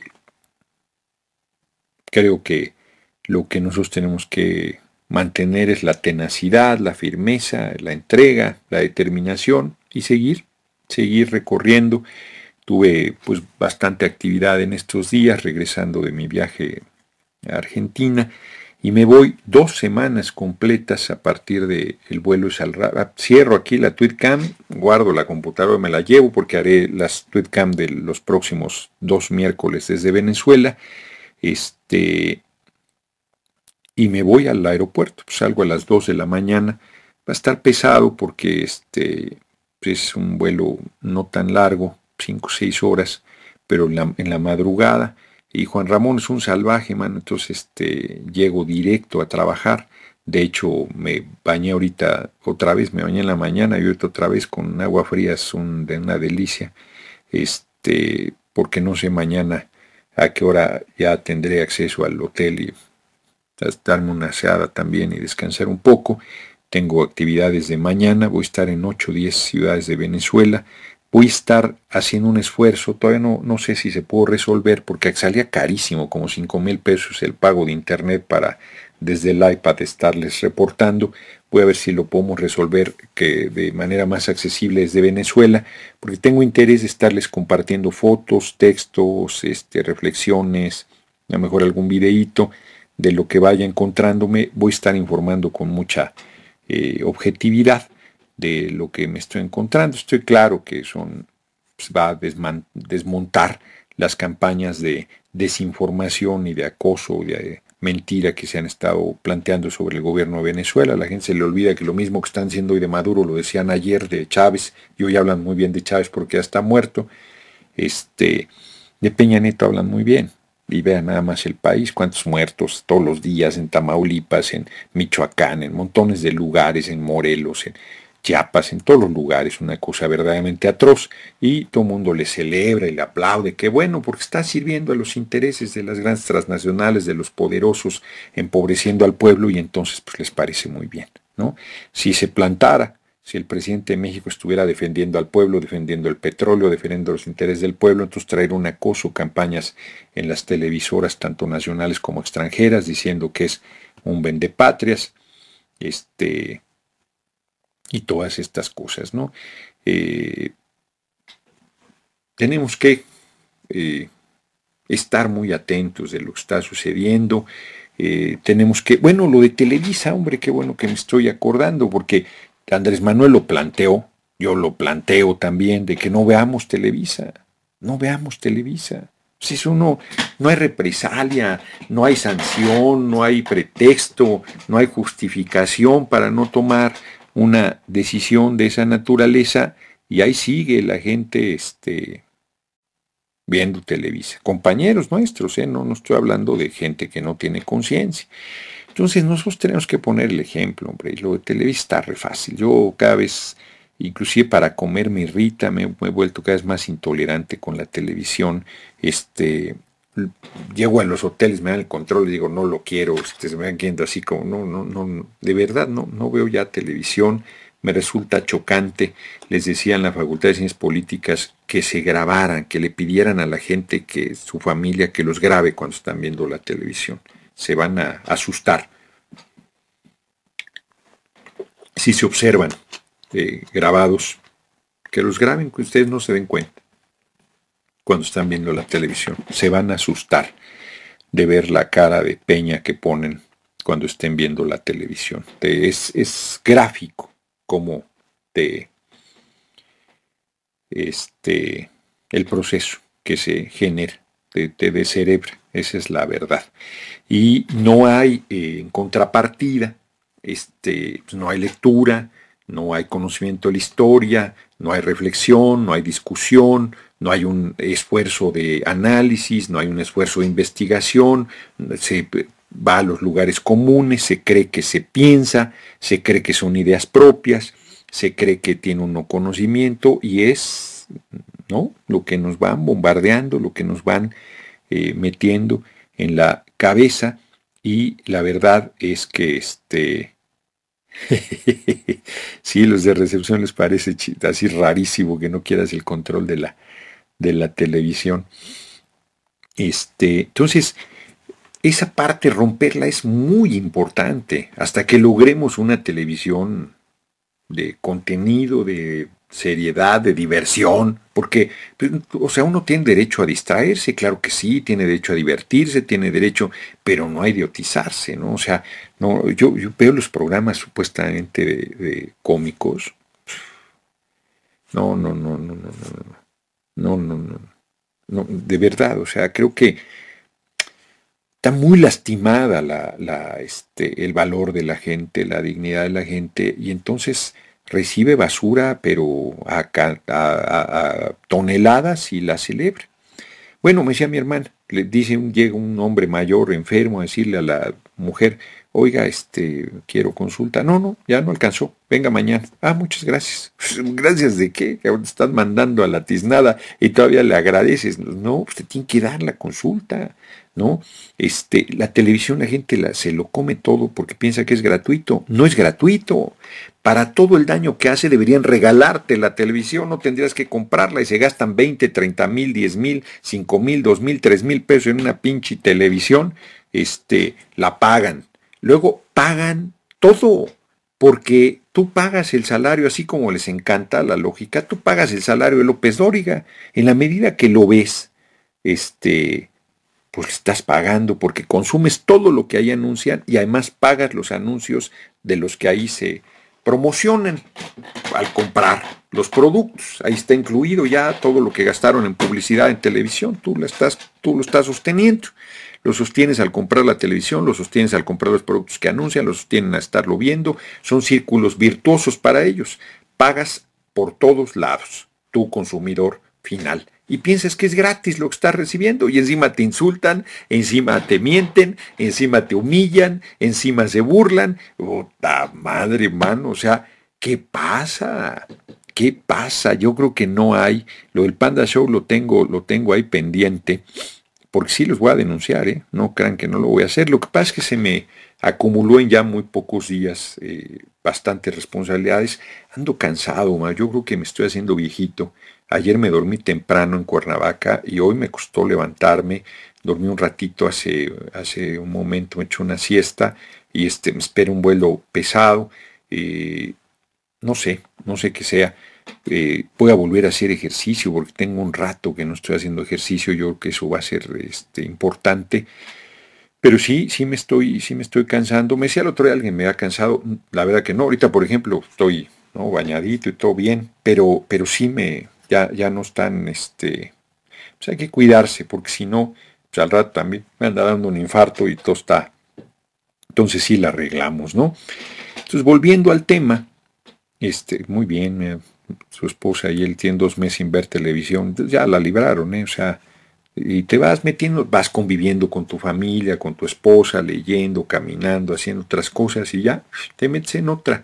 creo que lo que nosotros tenemos que mantener es la tenacidad, la firmeza, la entrega, la determinación y seguir, seguir recorriendo. Tuve pues bastante actividad en estos días regresando de mi viaje a Argentina y me voy dos semanas completas a partir del el vuelo sal ah, Cierro aquí la TweetCam, guardo la computadora, me la llevo porque haré las TweetCam de los próximos dos miércoles desde Venezuela. Este, y me voy al aeropuerto, salgo a las 2 de la mañana. Va a estar pesado porque este, es un vuelo no tan largo, 5 o 6 horas, pero en la, madrugada. Y Juan Ramón es un salvaje, mano. entonces este, llego directo a trabajar. De hecho, me bañé ahorita otra vez, me bañé en la mañana y ahorita otra vez con agua fría, es de una delicia. Este, porque no sé mañana a qué hora ya tendré acceso al hotel y darme una seada también y descansar un poco tengo actividades de mañana, voy a estar en 8 o 10 ciudades de Venezuela, voy a estar haciendo un esfuerzo, todavía no, sé si se puedo resolver porque salía carísimo, como 5 mil pesos el pago de internet para desde el iPad estarles reportando. Voy a ver si lo podemos resolver que de manera más accesible desde Venezuela, porque tengo interés de estarles compartiendo fotos, textos, este, reflexiones, a lo mejor algún videíto de lo que vaya encontrándome. Voy a estar informando con mucha eh, objetividad de lo que me estoy encontrando. Estoy claro que son, pues, va a desmontar las campañas de desinformación y de acoso y de eh, mentira que se han estado planteando sobre el gobierno de Venezuela. La gente se le olvida que lo mismo que están haciendo hoy de Maduro lo decían ayer de Chávez y hoy hablan muy bien de Chávez porque ya está muerto. Este, de Peña Neto hablan muy bien y vean nada más el país, cuántos muertos todos los días en Tamaulipas, en Michoacán, en montones de lugares, en Morelos, en Chiapas, en todos los lugares, una cosa verdaderamente atroz. Y todo el mundo le celebra y le aplaude, qué bueno, porque está sirviendo a los intereses de las grandes transnacionales, de los poderosos, empobreciendo al pueblo y entonces pues les parece muy bien. ¿no? Si se plantara si el presidente de México estuviera defendiendo al pueblo, defendiendo el petróleo, defendiendo los intereses del pueblo, entonces traer un acoso, campañas en las televisoras, tanto nacionales como extranjeras, diciendo que es un vendepatrias, este, y todas estas cosas, ¿no? Eh, tenemos que eh, estar muy atentos de lo que está sucediendo. Eh, tenemos que, bueno, lo de Televisa, hombre, qué bueno que me estoy acordando, porque Andrés Manuel lo planteó, yo lo planteo también, de que no veamos Televisa, no veamos Televisa. Si pues es uno, no hay represalia, no hay sanción, no hay pretexto, no hay justificación para no tomar una decisión de esa naturaleza y ahí sigue la gente este, viendo Televisa. Compañeros nuestros, ¿eh? no, no estoy hablando de gente que no tiene conciencia. Entonces nosotros tenemos que poner el ejemplo, hombre, y lo de televisión está re fácil. Yo cada vez, inclusive para comer me irrita, me, he vuelto cada vez más intolerante con la televisión. Este, llego a los hoteles, me dan el control y digo, no lo quiero, este, se me van viendo así como, no, no, no, de verdad no, no veo ya televisión, me resulta chocante. Les decía en la Facultad de Ciencias Políticas que se grabaran, que le pidieran a la gente que su familia que los grabe cuando están viendo la televisión se van a asustar. Si se observan eh, grabados, que los graben, que ustedes no se den cuenta cuando están viendo la televisión. Se van a asustar de ver la cara de peña que ponen cuando estén viendo la televisión. es, gráfico como este, el proceso que se genera, de cerebro. Esa es la verdad. Y no hay eh, en contrapartida, este, pues, no hay lectura, no hay conocimiento de la historia, no hay reflexión, no hay discusión, no hay un esfuerzo de análisis, no hay un esfuerzo de investigación, se va a los lugares comunes, se cree que se piensa, se cree que son ideas propias, se cree que tiene un no conocimiento y es ¿no? lo que nos van bombardeando, lo que nos van eh, metiendo en la cabeza y la verdad es que este... sí, los de recepción les parece así rarísimo que no quieras el control de la, de la televisión. Este, entonces, esa parte romperla es muy importante hasta que logremos una televisión de contenido, de seriedad, de diversión, porque, o sea, uno tiene derecho a distraerse, claro que sí, tiene derecho a divertirse, tiene derecho, pero no a idiotizarse, ¿no? O sea, no, yo, yo veo los programas supuestamente de, cómicos. no, no, no, no, no, no, no, no, no, no, de verdad, o sea, creo que está muy lastimada la, este, el valor de la gente, la dignidad de la gente, y entonces recibe basura, pero a, toneladas y la celebra. Bueno, me decía mi hermana, le dice, llega un hombre mayor enfermo a decirle a la mujer, oiga, este, quiero consulta. No, no, ya no alcanzó. Venga mañana. Ah, muchas gracias. Gracias de qué? Que ahora te están mandando a la tiznada y todavía le agradeces. No, usted tiene que dar la consulta, ¿no? Este, la televisión la gente se lo come todo porque piensa que es gratuito. No es gratuito. Para todo el daño que hace deberían regalarte la televisión, no tendrías que comprarla y se gastan 20, 30 mil, 10 mil, 5 mil, 2 mil, 3 mil pesos en una pinche televisión, este, la pagan luego pagan todo, porque tú pagas el salario, así como les encanta la lógica, tú pagas el salario de López Dóriga. En la medida que lo ves, este, pues estás pagando porque consumes todo lo que ahí anuncian y además pagas los anuncios de los que ahí se promocionan al comprar los productos. Ahí está incluido ya todo lo que gastaron en publicidad, en televisión, tú, estás, tú lo estás sosteniendo. Lo sostienes al comprar la televisión, lo sostienes al comprar los productos que anuncian, lo sostienen a estarlo viendo. Son círculos virtuosos para ellos. Pagas por todos lados, tu consumidor final. Y piensas que es gratis lo que estás recibiendo y encima te insultan, encima te mienten, encima te humillan, encima se burlan. ta madre, hermano! O sea, ¿qué pasa? ¿Qué pasa? Yo creo que no hay. Lo del Panda Show lo tengo, lo tengo ahí pendiente porque sí los voy a denunciar, ¿eh? no crean que no lo voy a hacer. Lo que pasa es que se me acumuló en ya muy pocos días eh, bastantes responsabilidades. Ando cansado, yo creo que me estoy haciendo viejito. Ayer me dormí temprano en Cuernavaca y hoy me costó levantarme. Dormí un ratito hace, hace un momento, me eché una siesta y este, me espero un vuelo pesado. Eh, no sé, no sé qué sea. Voy eh, a volver a hacer ejercicio, porque tengo un rato que no estoy haciendo ejercicio, yo que eso va a ser este, importante. Pero sí, sí me estoy, sí me estoy cansando. Me decía el otro día alguien me ha cansado, la verdad que no, ahorita por ejemplo estoy ¿no? bañadito y todo bien, pero, pero sí me, ya, ya no están, este, pues hay que cuidarse, porque si no, pues al rato también me anda dando un infarto y todo está. Entonces sí la arreglamos, ¿no? Entonces volviendo al tema, este, muy bien, me su esposa y él tiene dos meses sin ver televisión, ya la libraron, ¿eh? O sea, y te vas metiendo, vas conviviendo con tu familia, con tu esposa, leyendo, caminando, haciendo otras cosas y ya te metes en otra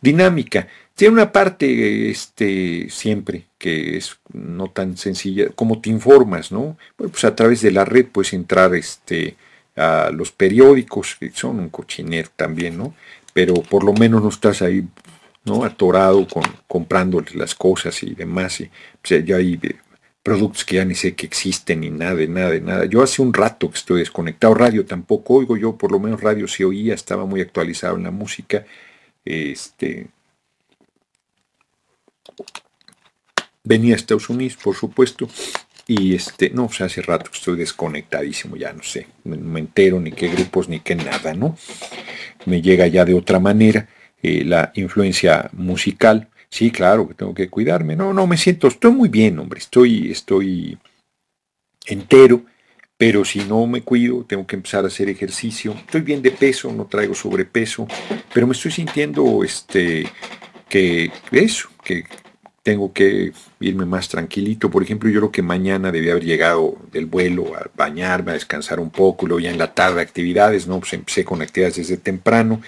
dinámica. Tiene una parte, este, siempre, que es no tan sencilla, como te informas, ¿no? pues a través de la red puedes entrar, este, a los periódicos, que son un cochinero también, ¿no? Pero por lo menos no estás ahí ¿no? atorado con comprándoles las cosas y demás. Y, ya hay eh, productos que ya ni sé que existen ni nada, de nada, de nada. Yo hace un rato que estoy desconectado, radio tampoco oigo, yo por lo menos radio se oía, estaba muy actualizado en la música. Este, venía a Estados Unidos, por supuesto, y este, no, sea pues hace rato que estoy desconectadísimo, ya no sé, no me entero ni qué grupos ni qué nada, ¿no? Me llega ya de otra manera la influencia musical. Sí, claro que tengo que cuidarme. No, no, me siento, estoy muy bien, hombre, estoy, estoy entero, pero si no me cuido, tengo que empezar a hacer ejercicio. Estoy bien de peso, no traigo sobrepeso, pero me estoy sintiendo este, que eso, que tengo que irme más tranquilito. Por ejemplo, yo creo que mañana debía haber llegado del vuelo a bañarme, a descansar un poco, luego ya en la tarde actividades, ¿no? Pues empecé con actividades desde temprano.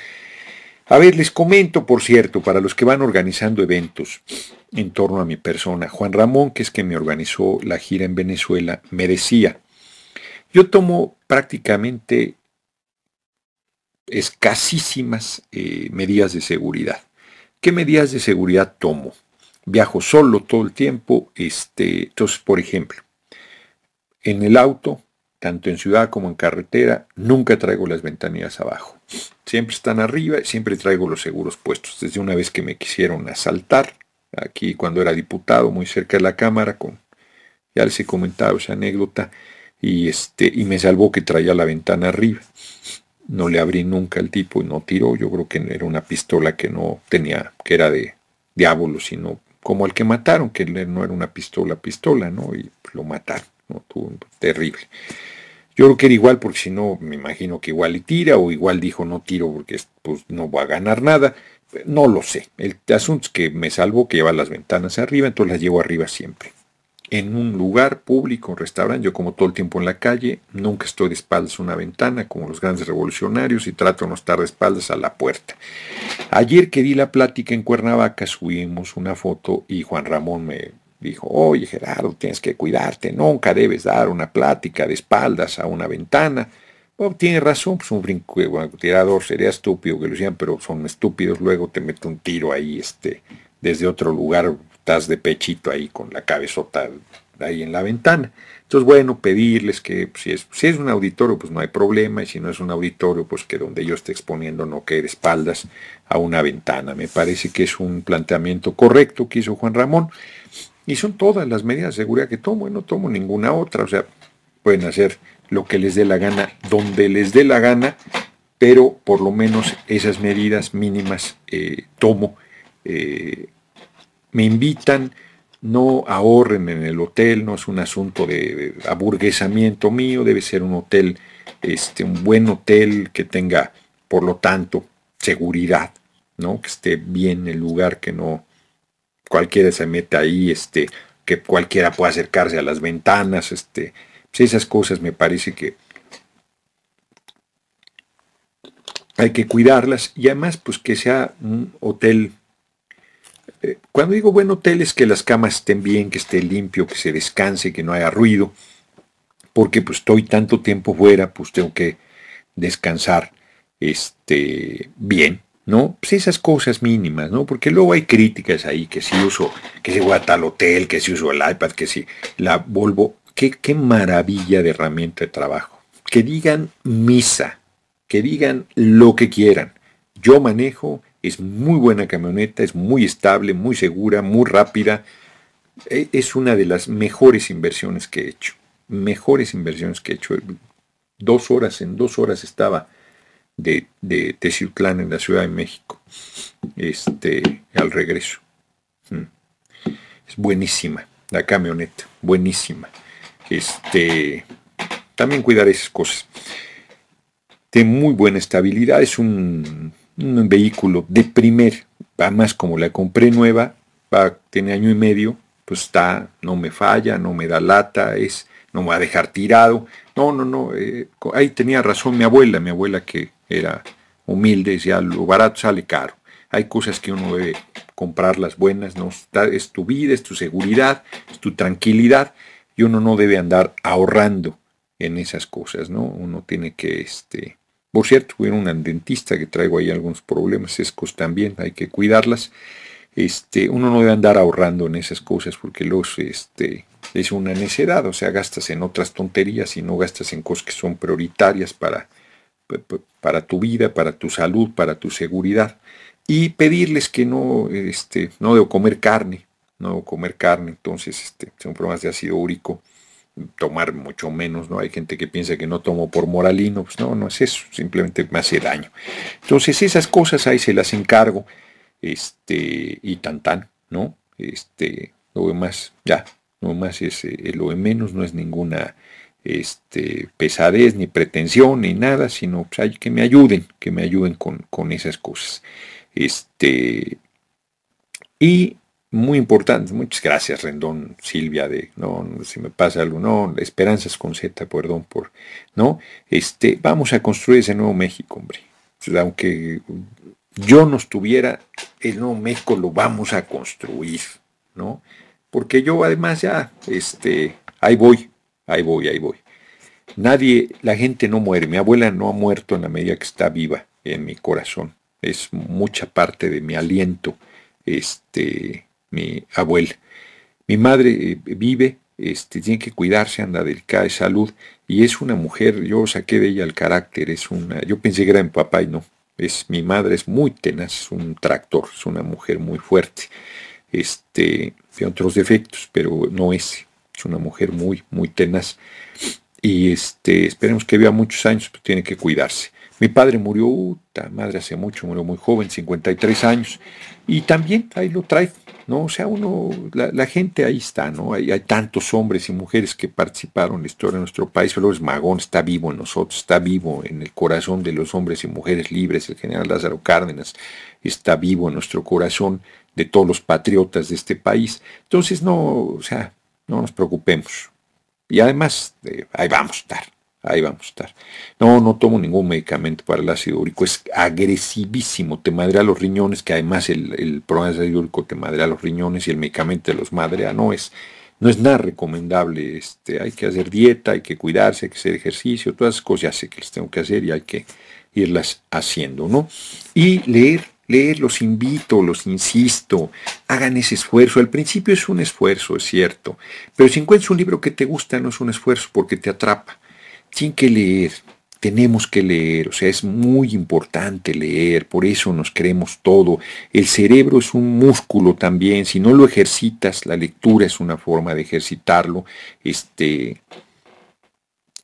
A ver, les comento, por cierto, para los que van organizando eventos en torno a mi persona, Juan Ramón, que es quien me organizó la gira en Venezuela, me decía, yo tomo prácticamente escasísimas eh, medidas de seguridad. ¿Qué medidas de seguridad tomo? Viajo solo todo el tiempo, este, entonces, por ejemplo, en el auto tanto en ciudad como en carretera, nunca traigo las ventanillas abajo. Siempre están arriba y siempre traigo los seguros puestos. Desde una vez que me quisieron asaltar, aquí cuando era diputado, muy cerca de la Cámara, con, ya les he comentado esa anécdota, y, este, y me salvó que traía la ventana arriba. No le abrí nunca al tipo y no tiró. Yo creo que era una pistola que no tenía, que era de diablo, sino como el que mataron, que no era una pistola, pistola, ¿no? Y lo mataron, ¿no? terrible. Yo creo que era igual porque si no, me imagino que igual y tira o igual dijo no tiro porque pues, no va a ganar nada. No lo sé. El asunto es que me salvó, que lleva las ventanas arriba, entonces las llevo arriba siempre. En un lugar público, un restaurante, yo como todo el tiempo en la calle, nunca estoy de espaldas a una ventana como los grandes revolucionarios y trato de no estar de espaldas a la puerta. Ayer que di la plática en Cuernavaca subimos una foto y Juan Ramón me dijo, oye Gerardo, tienes que cuidarte, nunca debes dar una plática de espaldas a una ventana. Oh, tiene razón, pues un brinco eh, tirador sería estúpido que lo hicieran, pero son estúpidos, luego te mete un tiro ahí, este, desde otro lugar, estás de pechito ahí con la cabezota ahí en la ventana. Entonces, bueno, pedirles que pues, si, es, si es un auditorio, pues no hay problema, y si no es un auditorio, pues que donde yo esté exponiendo no quede espaldas a una ventana. Me parece que es un planteamiento correcto que hizo Juan Ramón. Y son todas las medidas de seguridad que tomo, y no tomo ninguna otra. O sea, pueden hacer lo que les dé la gana, donde les dé la gana, pero por lo menos esas medidas mínimas eh, tomo. Eh, me invitan, no ahorren en el hotel, no es un asunto de, de aburguesamiento mío, debe ser un hotel, este, un buen hotel que tenga, por lo tanto, seguridad, ¿no? Que esté bien el lugar, que no cualquiera se meta ahí, este, que cualquiera pueda acercarse a las ventanas, este, pues esas cosas me parece que hay que cuidarlas y además pues que sea un hotel eh, cuando digo buen hotel es que las camas estén bien, que esté limpio, que se descanse, que no haya ruido, porque pues estoy tanto tiempo fuera, pues tengo que descansar este, bien. ¿no? Pues esas cosas mínimas, ¿no? Porque luego hay críticas ahí, que si uso, que si voy a tal hotel, que si uso el iPad, que si la Volvo. Qué, qué maravilla de herramienta de trabajo. Que digan misa, que digan lo que quieran. Yo manejo, es muy buena camioneta, es muy estable, muy segura, muy rápida. E, es una de las mejores inversiones que he hecho. Mejores inversiones que he hecho. Dos horas, en dos horas estaba de, de Teciutlán en la Ciudad de México, este, al regreso. Mm. Es buenísima la camioneta, buenísima. Este, también cuidar esas cosas. De muy buena estabilidad, es un, vehículo de primer, además como la compré nueva, tiene año y medio, pues está, no me falla, no me da lata, es no me va a dejar tirado. No, no, no, eh, ahí tenía razón mi abuela, mi abuela que era humilde, decía, lo barato sale caro. Hay cosas que uno debe comprar las buenas, ¿no? es tu vida, es tu seguridad, es tu tranquilidad, y uno no debe andar ahorrando en esas cosas, ¿no? Uno tiene que, este, por cierto, hubiera un dentista que traigo ahí algunos problemas, escos también, hay que cuidarlas. Este, uno no debe andar ahorrando en esas cosas porque los, este, es una necedad, o sea, gastas en otras tonterías y no gastas en cosas que son prioritarias para, para tu vida, para tu salud, para tu seguridad. Y pedirles que no, este, no debo comer carne, no debo comer carne, entonces este, son problemas de ácido úrico, tomar mucho menos, ¿no? Hay gente que piensa que no tomo por moralino, pues no, no es eso, simplemente me hace daño. Entonces esas cosas ahí se las encargo, este, y tan tan, ¿no? Este, lo demás, ya, no más es eh, eh, lo de menos, no es ninguna este, pesadez, ni pretensión, ni nada, sino pues, que me ayuden, que me ayuden con, esas cosas. Este, y muy importante, muchas gracias Rendón, Silvia, de no, si me pasa algo, no, esperanzas con Z, perdón por, ¿no? Este, vamos a construir ese nuevo México, hombre. Aunque yo no estuviera, el nuevo México lo vamos a construir, ¿no? porque yo además ya, este, ahí voy, ahí voy, ahí voy. Nadie, la gente no muere, mi abuela no ha muerto en la medida que está viva en mi corazón. Es mucha parte de mi aliento, este, mi abuela. Mi madre eh, vive, este, tiene que cuidarse, anda delicada de salud, y es una mujer, yo saqué de ella el carácter, es una, yo pensé que era mi papá y no, es, mi madre es muy tenaz, es un tractor, es una mujer muy fuerte. Este, otros defectos, pero no es Es una mujer muy, muy tenaz. Y este, esperemos que viva muchos años, pero tiene que cuidarse. Mi padre murió, madre, hace mucho, murió muy joven, 53 años. Y también ahí lo trae, ¿no? sea, uno, la, gente ahí está, ¿no? Hay, hay, tantos hombres y mujeres que participaron en la historia de nuestro país. Flores Magón está vivo en nosotros, está vivo en el corazón de los hombres y mujeres libres. El general Lázaro Cárdenas está vivo en nuestro corazón de todos los patriotas de este país. Entonces, no, o sea, no nos preocupemos. Y además, eh, ahí vamos a estar, ahí vamos a estar. No, no tomo ningún medicamento para el ácido úrico, es agresivísimo, te madrea los riñones, que además el, el problema de ácido úrico te madrea los riñones y el medicamento te los madrea, no es, no es nada recomendable, este, hay que hacer dieta, hay que cuidarse, hay que hacer ejercicio, todas esas cosas ya sé que las tengo que hacer y hay que irlas haciendo, ¿no? Y leer leer, los invito, los insisto, hagan ese esfuerzo. Al principio es un esfuerzo, es cierto, pero si encuentras un libro que te gusta no es un esfuerzo porque te atrapa. Sin que leer, tenemos que leer, o sea, es muy importante leer, por eso nos creemos todo. El cerebro es un músculo también, si no lo ejercitas, la lectura es una forma de ejercitarlo, este,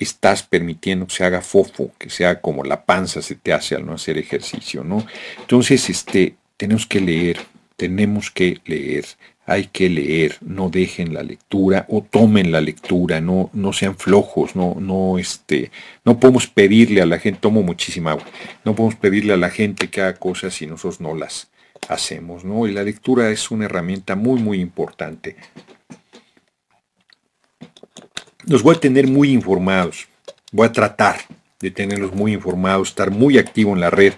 estás permitiendo que se haga fofo, que sea como la panza se te hace al no hacer ejercicio, ¿no? Entonces, este, tenemos que leer, tenemos que leer, hay que leer, no dejen la lectura o tomen la lectura, no, no sean flojos, no, no, este, no podemos pedirle a la gente, tomo muchísima agua, no podemos pedirle a la gente que haga cosas si nosotros no las hacemos, ¿no? Y la lectura es una herramienta muy, muy importante los voy a tener muy informados. Voy a tratar de tenerlos muy informados, estar muy activo en la red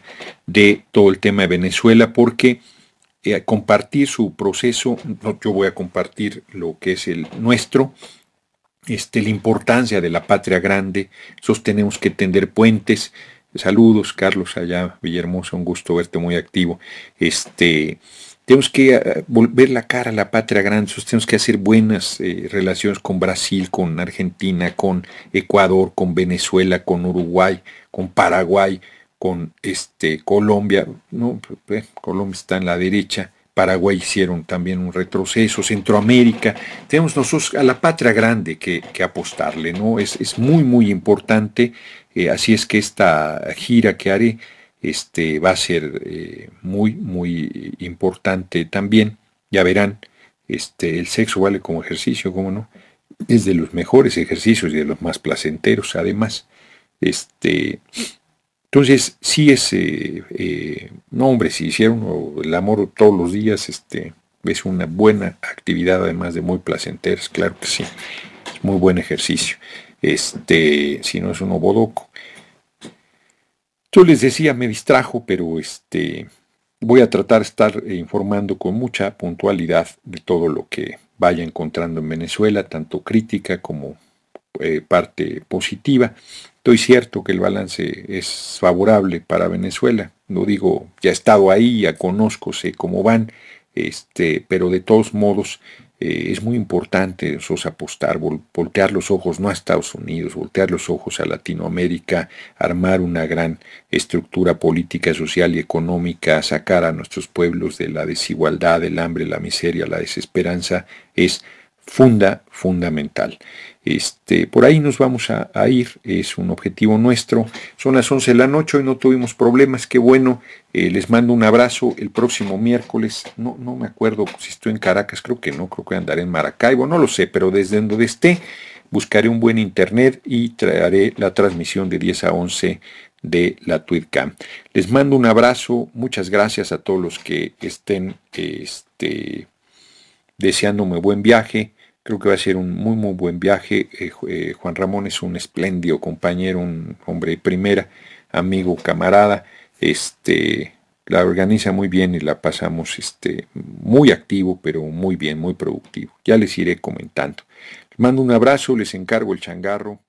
de todo el tema de Venezuela, porque eh, compartir su proceso, yo voy a compartir lo que es el nuestro, este, la importancia de la patria grande, tenemos que tender puentes. Saludos, Carlos, allá, Villahermosa, un gusto verte muy activo. Este, tenemos que eh, volver la cara a la patria grande, tenemos que hacer buenas eh, relaciones con Brasil, con Argentina, con Ecuador, con Venezuela, con Uruguay, con Paraguay, con este, Colombia. Eh, Colombia está en la derecha, Paraguay hicieron también un retroceso, Centroamérica. Tenemos nosotros a la patria grande que, apostarle, ¿no? Es, muy, muy importante. así es que esta gira que haré este, va a ser eh, muy, muy importante también. Ya verán, este, el sexo vale como ejercicio, ¿cómo no? Es de los mejores ejercicios y de los más placenteros, además. Este, entonces, eh, eh, si es, nombre, no si hicieron el amor todos los días, este, es una buena actividad, además de muy placentera, claro que sí, es muy buen ejercicio. Este, si no es un obodoco. Yo les decía, me distrajo, pero este, voy a tratar de estar eh, informando con mucha puntualidad de todo lo que vaya encontrando en Venezuela, tanto crítica como eh, parte positiva. Estoy cierto que el balance es favorable para Venezuela. No digo, ya he estado ahí, ya conozco, sé cómo van, este, pero de todos modos eh, es muy importante os apostar, voltear los ojos no a Estados Unidos, voltear los ojos a Latinoamérica, armar una gran estructura política, social y económica, sacar a nuestros pueblos de la desigualdad, el hambre, la miseria, la desesperanza, es funda fundamental. Este, por ahí nos vamos a, ir, es un objetivo nuestro. Son las 11 de la noche, hoy no tuvimos problemas, qué bueno. Eh, les mando un abrazo el próximo miércoles. No, no me acuerdo si estoy en Caracas, creo que no, creo que andaré en Maracaibo, no lo sé, pero desde donde esté buscaré un buen internet y traeré la transmisión de 10 a 11 de la TwitCam. Les mando un abrazo, muchas gracias a todos los que estén este, deseándome buen viaje. Creo que va a ser un muy, muy buen viaje. Eh, eh, Juan Ramón es un espléndido compañero, un hombre de primera, amigo, camarada. Este, la organiza muy bien y la pasamos este, muy activo, pero muy bien, muy productivo. Ya les iré comentando. Les mando un abrazo, les encargo el changarro.